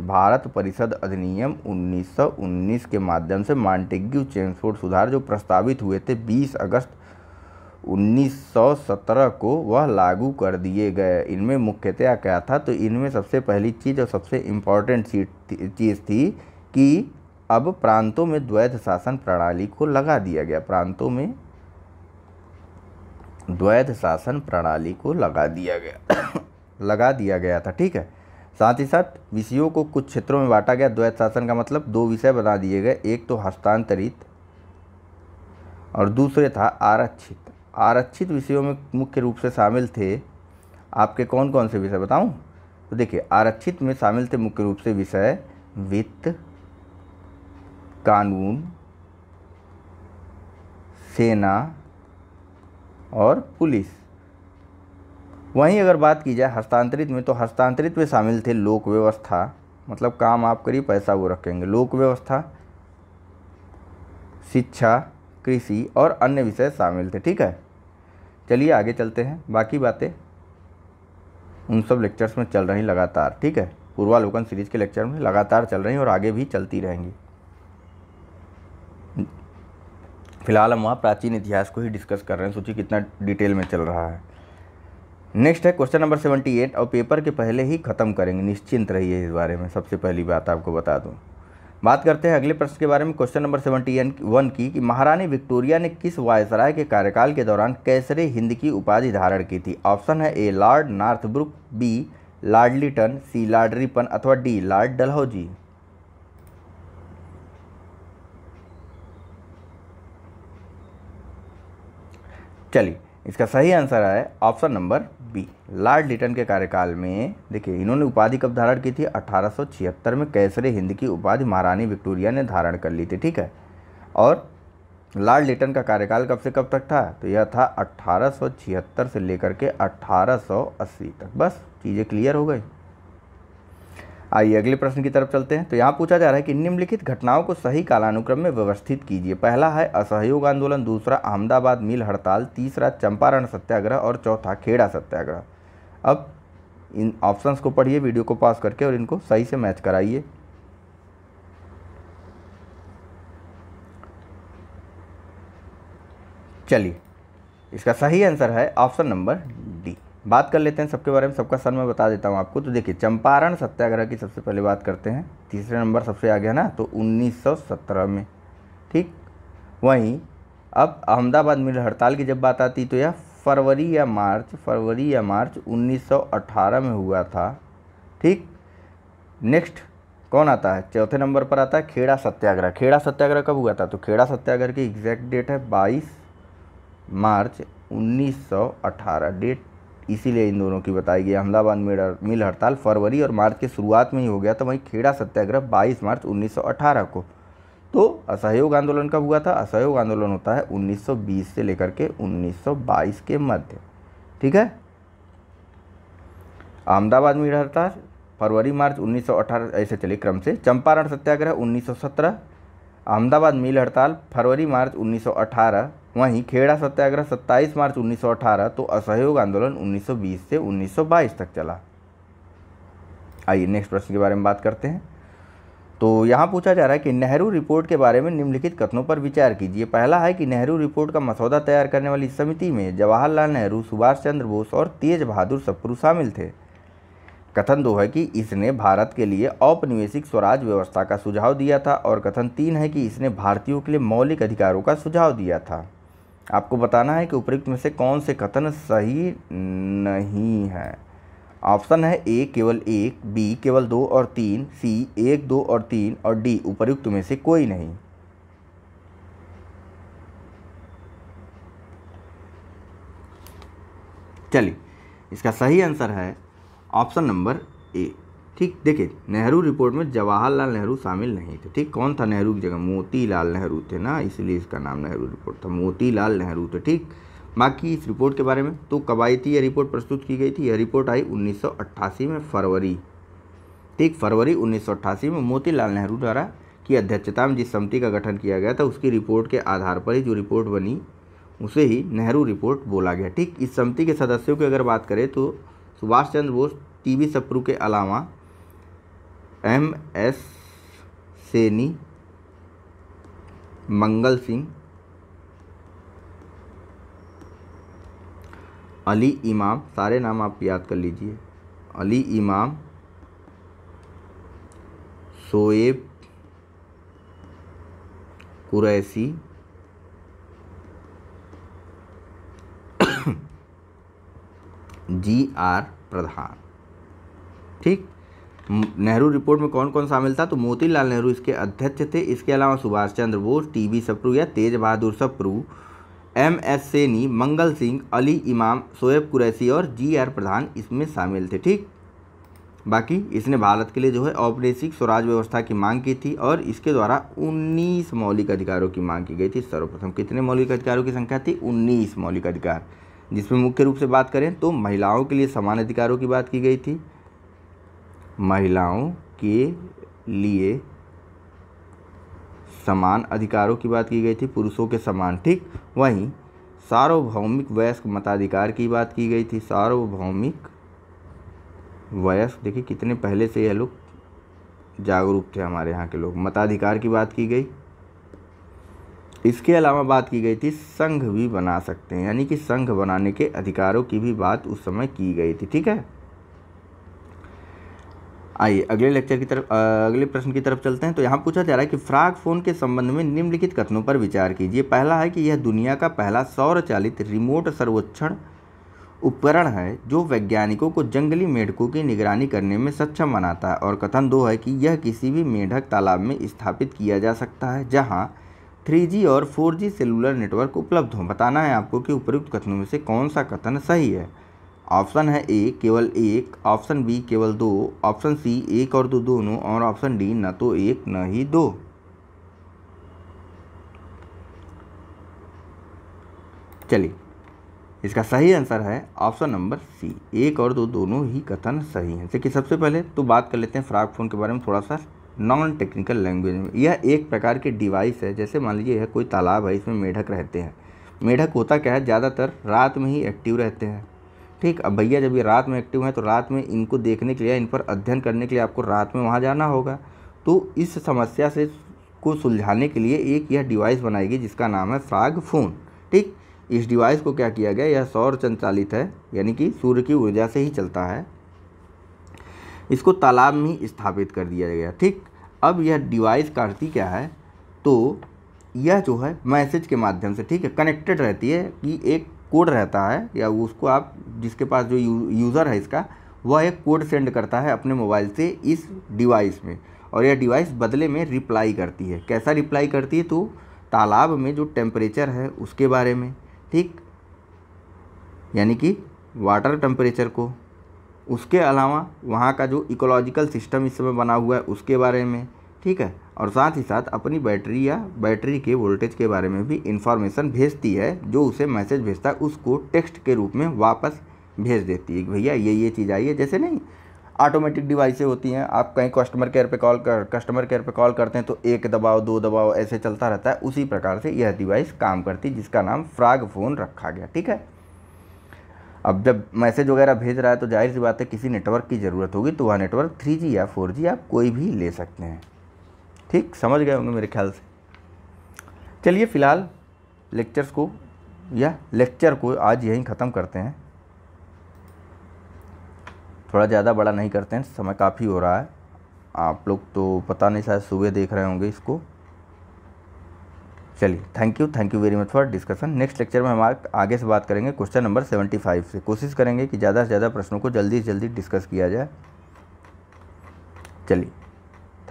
भारत परिषद अधिनियम 1919 के माध्यम से मॉन्टेग्यू चेम्सफोर्ड सुधार जो प्रस्तावित हुए थे 20 अगस्त 1917 को वह लागू कर दिए गए इनमें मुख्यतया क्या था तो इनमें सबसे पहली चीज़ और सबसे इम्पॉर्टेंट चीज़ थी कि अब प्रांतों में द्वैध शासन प्रणाली को लगा दिया गया प्रांतों में द्वैध शासन प्रणाली को लगा दिया गया लगा दिया गया था ठीक है साथ ही साथ विषयों को कुछ क्षेत्रों में बांटा गया द्वैध शासन का मतलब दो विषय बना दिए गए एक तो हस्तांतरित और दूसरे था आरक्षित आरक्षित विषयों में मुख्य रूप से शामिल थे आपके कौन कौन से विषय बताऊं? तो देखिए आरक्षित में शामिल थे मुख्य रूप से विषय वित्त कानून सेना और पुलिस वहीं अगर बात की जाए हस्तांतरित में तो हस्तांतरित में शामिल थे लोक व्यवस्था मतलब काम आप करिए पैसा वो रखेंगे लोक व्यवस्था शिक्षा कृषि और अन्य विषय शामिल थे ठीक है चलिए आगे चलते हैं बाकी बातें उन सब लेक्चर्स में चल रही लगातार ठीक है पूर्वालोकन सीरीज के लेक्चर में लगातार चल रही और आगे भी चलती रहेंगी फिलहाल हम वहाँ प्राचीन इतिहास को ही डिस्कस कर रहे हैं सोचिए कितना डिटेल में चल रहा है नेक्स्ट है क्वेश्चन नंबर सेवेंटी एट और पेपर के पहले ही ख़त्म करेंगे निश्चिंत रहिए इस बारे में सबसे पहली बात आपको बता दूँ बात करते हैं अगले प्रश्न के बारे में क्वेश्चन नंबर सेवेंटी वन की कि महारानी विक्टोरिया ने किस वायसराय के कार्यकाल के दौरान कैसरे हिंद की उपाधि धारण की थी ऑप्शन है A lord Northbrook B Lytton C Ripon अथवा डी लॉर्ड डलहौजी चलिए इसका सही आंसर है ऑप्शन नंबर लॉर्ड लिटन के कार्यकाल में देखिए इन्होंने उपाधि कब धारण की थी 1876 में कैसरे हिंद की उपाधि महारानी विक्टोरिया ने धारण कर ली थी ठीक है और लॉर्ड लिटन का कार्यकाल कब से कब तक था तो यह था 1876 से लेकर के 1880 तक बस चीज़ें क्लियर हो गई आइए अगले प्रश्न की तरफ चलते हैं तो यहाँ पूछा जा रहा है कि निम्नलिखित घटनाओं को सही कालानुक्रम में व्यवस्थित कीजिए पहला है असहयोग आंदोलन दूसरा अहमदाबाद मिल हड़ताल तीसरा चंपारण सत्याग्रह और चौथा खेड़ा सत्याग्रह अब इन ऑप्शंस को पढ़िए वीडियो को पास करके और इनको सही से मैच कराइए चलिए इसका सही आंसर है ऑप्शन नंबर डी बात कर लेते हैं सबके बारे में सबका सर मैं बता देता हूँ आपको तो देखिए चंपारण सत्याग्रह की सबसे पहले बात करते हैं तीसरे नंबर सबसे आगे है ना तो 1917 में ठीक वहीं अब अहमदाबाद मिल हड़ताल की जब बात आती तो यह फरवरी या मार्च फरवरी या मार्च 1918 में हुआ था ठीक नेक्स्ट कौन आता है चौथे नंबर पर आता है खेड़ा सत्याग्रह खेड़ा सत्याग्रह कब हुआ था तो खेड़ा सत्याग्रह की एग्जैक्ट डेट है 22 मार्च 1918 डेट इसीलिए इन दोनों की बताई गई अहमदाबाद मिल हड़ताल फरवरी और मार्च की शुरुआत में ही हो गया था वहीं खेड़ा सत्याग्रह बाईस मार्च उन्नीस को तो असहयोग आंदोलन कब हुआ था असहयोग आंदोलन होता है 1920 से लेकर के 1922 के मध्य ठीक है अहमदाबाद में हड़ताल फरवरी मार्च 1918 ऐसे चले क्रम से चंपारण सत्याग्रह 1917 अहमदाबाद मिल हड़ताल फरवरी मार्च 1918 वहीं खेड़ा सत्याग्रह 27 मार्च 1918 तो असहयोग आंदोलन 1920 से 1922 तक चला आइए नेक्स्ट प्रश्न के बारे में बात करते हैं तो यहाँ पूछा जा रहा है कि नेहरू रिपोर्ट के बारे में निम्नलिखित कथनों पर विचार कीजिए पहला है कि नेहरू रिपोर्ट का मसौदा तैयार करने वाली समिति में जवाहरलाल नेहरू सुभाष चंद्र बोस और तेज बहादुर सपुरु शामिल थे कथन दो है कि इसने भारत के लिए औपनिवेशिक स्वराज व्यवस्था का सुझाव दिया था और कथन तीन है कि इसने भारतीयों के लिए मौलिक अधिकारों का सुझाव दिया था आपको बताना है कि उपयुक्त में से कौन से कथन सही नहीं है ऑप्शन है ए केवल एक बी केवल दो और तीन सी एक दो और तीन और डी उपयुक्त में से कोई नहीं चलिए इसका सही आंसर है ऑप्शन नंबर ए ठीक देखिए नेहरू रिपोर्ट में जवाहरलाल नेहरू शामिल नहीं थे ठीक कौन था नेहरू की जगह मोतीलाल नेहरू थे ना इसलिए इसका नाम नेहरू रिपोर्ट था मोतीलाल नेहरू थे ठीक मांग की इस रिपोर्ट के बारे में तो थी यह रिपोर्ट प्रस्तुत की गई थी यह रिपोर्ट आई 1988 में फरवरी ठीक फरवरी 1988 में मोतीलाल नेहरू द्वारा की अध्यक्षता में जिस समिति का गठन किया गया था उसकी रिपोर्ट के आधार पर ही जो रिपोर्ट बनी उसे ही नेहरू रिपोर्ट बोला गया ठीक इस समिति के सदस्यों की अगर बात करें तो सुभाष चंद्र बोस टी वी सप्रू के अलावा एम एस सेनी मंगल सिंह अली इमाम सारे नाम आप याद कर लीजिए अली इमाम सोएब कुरैसी जी आर प्रधान ठीक नेहरू रिपोर्ट में कौन कौन शामिल था तो मोतीलाल नेहरू इसके अध्यक्ष थे इसके अलावा सुभाष चंद्र बोस टी बी सप्रू या तेज बहादुर सप्रू एम एस सैनी मंगल सिंह अली इमाम शोएब कुरैसी और जी आर प्रधान इसमें शामिल थे ठीक बाकी इसने भारत के लिए जो है औपनिवेशिक स्वराज व्यवस्था की मांग की थी और इसके द्वारा 19 मौलिक अधिकारों की मांग की गई थी सर्वप्रथम कितने मौलिक अधिकारों की संख्या थी 19 मौलिक अधिकार जिसमें मुख्य रूप से बात करें तो महिलाओं के लिए समान अधिकारों की बात की गई थी महिलाओं के लिए समान अधिकारों की बात की गई थी पुरुषों के समान ठीक वहीं सार्वभौमिक वयस्क मताधिकार की बात की गई थी सार्वभौमिक वयस्क देखिए कितने पहले से यह लोग जागरूक थे हमारे यहाँ के लोग मताधिकार की बात की गई इसके अलावा बात की गई थी संघ भी बना सकते हैं यानी कि संघ बनाने के अधिकारों की भी बात उस समय की गई थी ठीक है आइए अगले लेक्चर की तरफ अगले प्रश्न की तरफ चलते हैं तो यहाँ पूछा जा रहा है कि फ्राग फोन के संबंध में निम्नलिखित कथनों पर विचार कीजिए पहला है कि यह दुनिया का पहला सौर चालित रिमोट सर्वोक्षण उपकरण है जो वैज्ञानिकों को जंगली मेढकों की निगरानी करने में सक्षम बनाता है और कथन दो है कि यह किसी भी मेढक तालाब में स्थापित किया जा सकता है जहाँ थ्री और फोर सेलुलर नेटवर्क उपलब्ध हों बताना है आपको कि उपयुक्त कथनों में से कौन सा कथन सही है ऑप्शन है ए केवल एक ऑप्शन बी केवल दो ऑप्शन सी एक और दो दोनों और ऑप्शन डी न तो एक न ही दो चलिए इसका सही आंसर है ऑप्शन नंबर सी एक और दो दोनों ही कथन सही हैं देखिए सबसे पहले तो बात कर लेते हैं फ्राक फ़ोन के बारे में थोड़ा सा नॉन टेक्निकल लैंग्वेज में यह एक प्रकार के डिवाइस है जैसे मान लीजिए यह कोई तालाब है इसमें मेढक रहते हैं मेढक होता क्या है ज़्यादातर रात में ही एक्टिव रहते हैं ठीक अब भैया जब ये रात में एक्टिव हैं तो रात में इनको देखने के लिए इन पर अध्ययन करने के लिए आपको रात में वहाँ जाना होगा तो इस समस्या से को सुलझाने के लिए एक यह डिवाइस बनाई गई जिसका नाम है फ्राग फोन ठीक इस डिवाइस को क्या किया गया यह सौर संचालित है यानी कि सूर्य की ऊर्जा से ही चलता है इसको तालाब में ही स्थापित कर दिया गया ठीक अब यह डिवाइस करती क्या है तो यह जो है मैसेज के माध्यम से ठीक है कनेक्टेड रहती है कि एक कोड रहता है या उसको आप जिसके पास जो यू, यूज़र है इसका वह एक कोड सेंड करता है अपने मोबाइल से इस डिवाइस में और यह डिवाइस बदले में रिप्लाई करती है कैसा रिप्लाई करती है तो तालाब में जो टेम्परेचर है उसके बारे में ठीक यानी कि वाटर टेम्परेचर को उसके अलावा वहाँ का जो इकोलॉजिकल सिस्टम इस समय बना हुआ है उसके बारे में ठीक है और साथ ही साथ अपनी बैटरी या बैटरी के वोल्टेज के बारे में भी इंफॉर्मेशन भेजती है जो उसे मैसेज भेजता है उसको टेक्स्ट के रूप में वापस भेज देती है भैया ये ये चीज़ आई है जैसे नहीं ऑटोमेटिक डिवाइसें होती हैं आप कहीं कस्टमर केयर पे कॉल कर कस्टमर केयर पे कॉल करते हैं तो एक दबाओ दो दबाओ ऐसे चलता रहता है उसी प्रकार से यह डिवाइस काम करती है जिसका नाम फ्राग फ़ोन रखा गया ठीक है अब जब मैसेज वगैरह भेज रहा है तो जाहिर सी बात है किसी नेटवर्क की ज़रूरत होगी तो वह नेटवर्क थ्री या फोर आप कोई भी ले सकते हैं ठीक समझ गए होंगे मेरे ख्याल से चलिए फ़िलहाल लेक्चर्स को या लेक्चर को आज यहीं ख़त्म करते हैं थोड़ा ज़्यादा बड़ा नहीं करते हैं समय काफ़ी हो रहा है आप लोग तो पता नहीं शायद सुबह देख रहे होंगे इसको चलिए thank you thank you very much for discussion next lecture में हम आगे से बात करेंगे क्वेश्चन नंबर सेवेंटी फाइव से कोशिश करेंगे कि ज़्यादा से ज़्यादा प्रश्नों को जल्दी से जल्दी डिस्कस किया जाए चलिए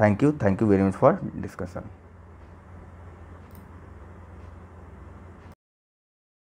thank you thank you very much for discussion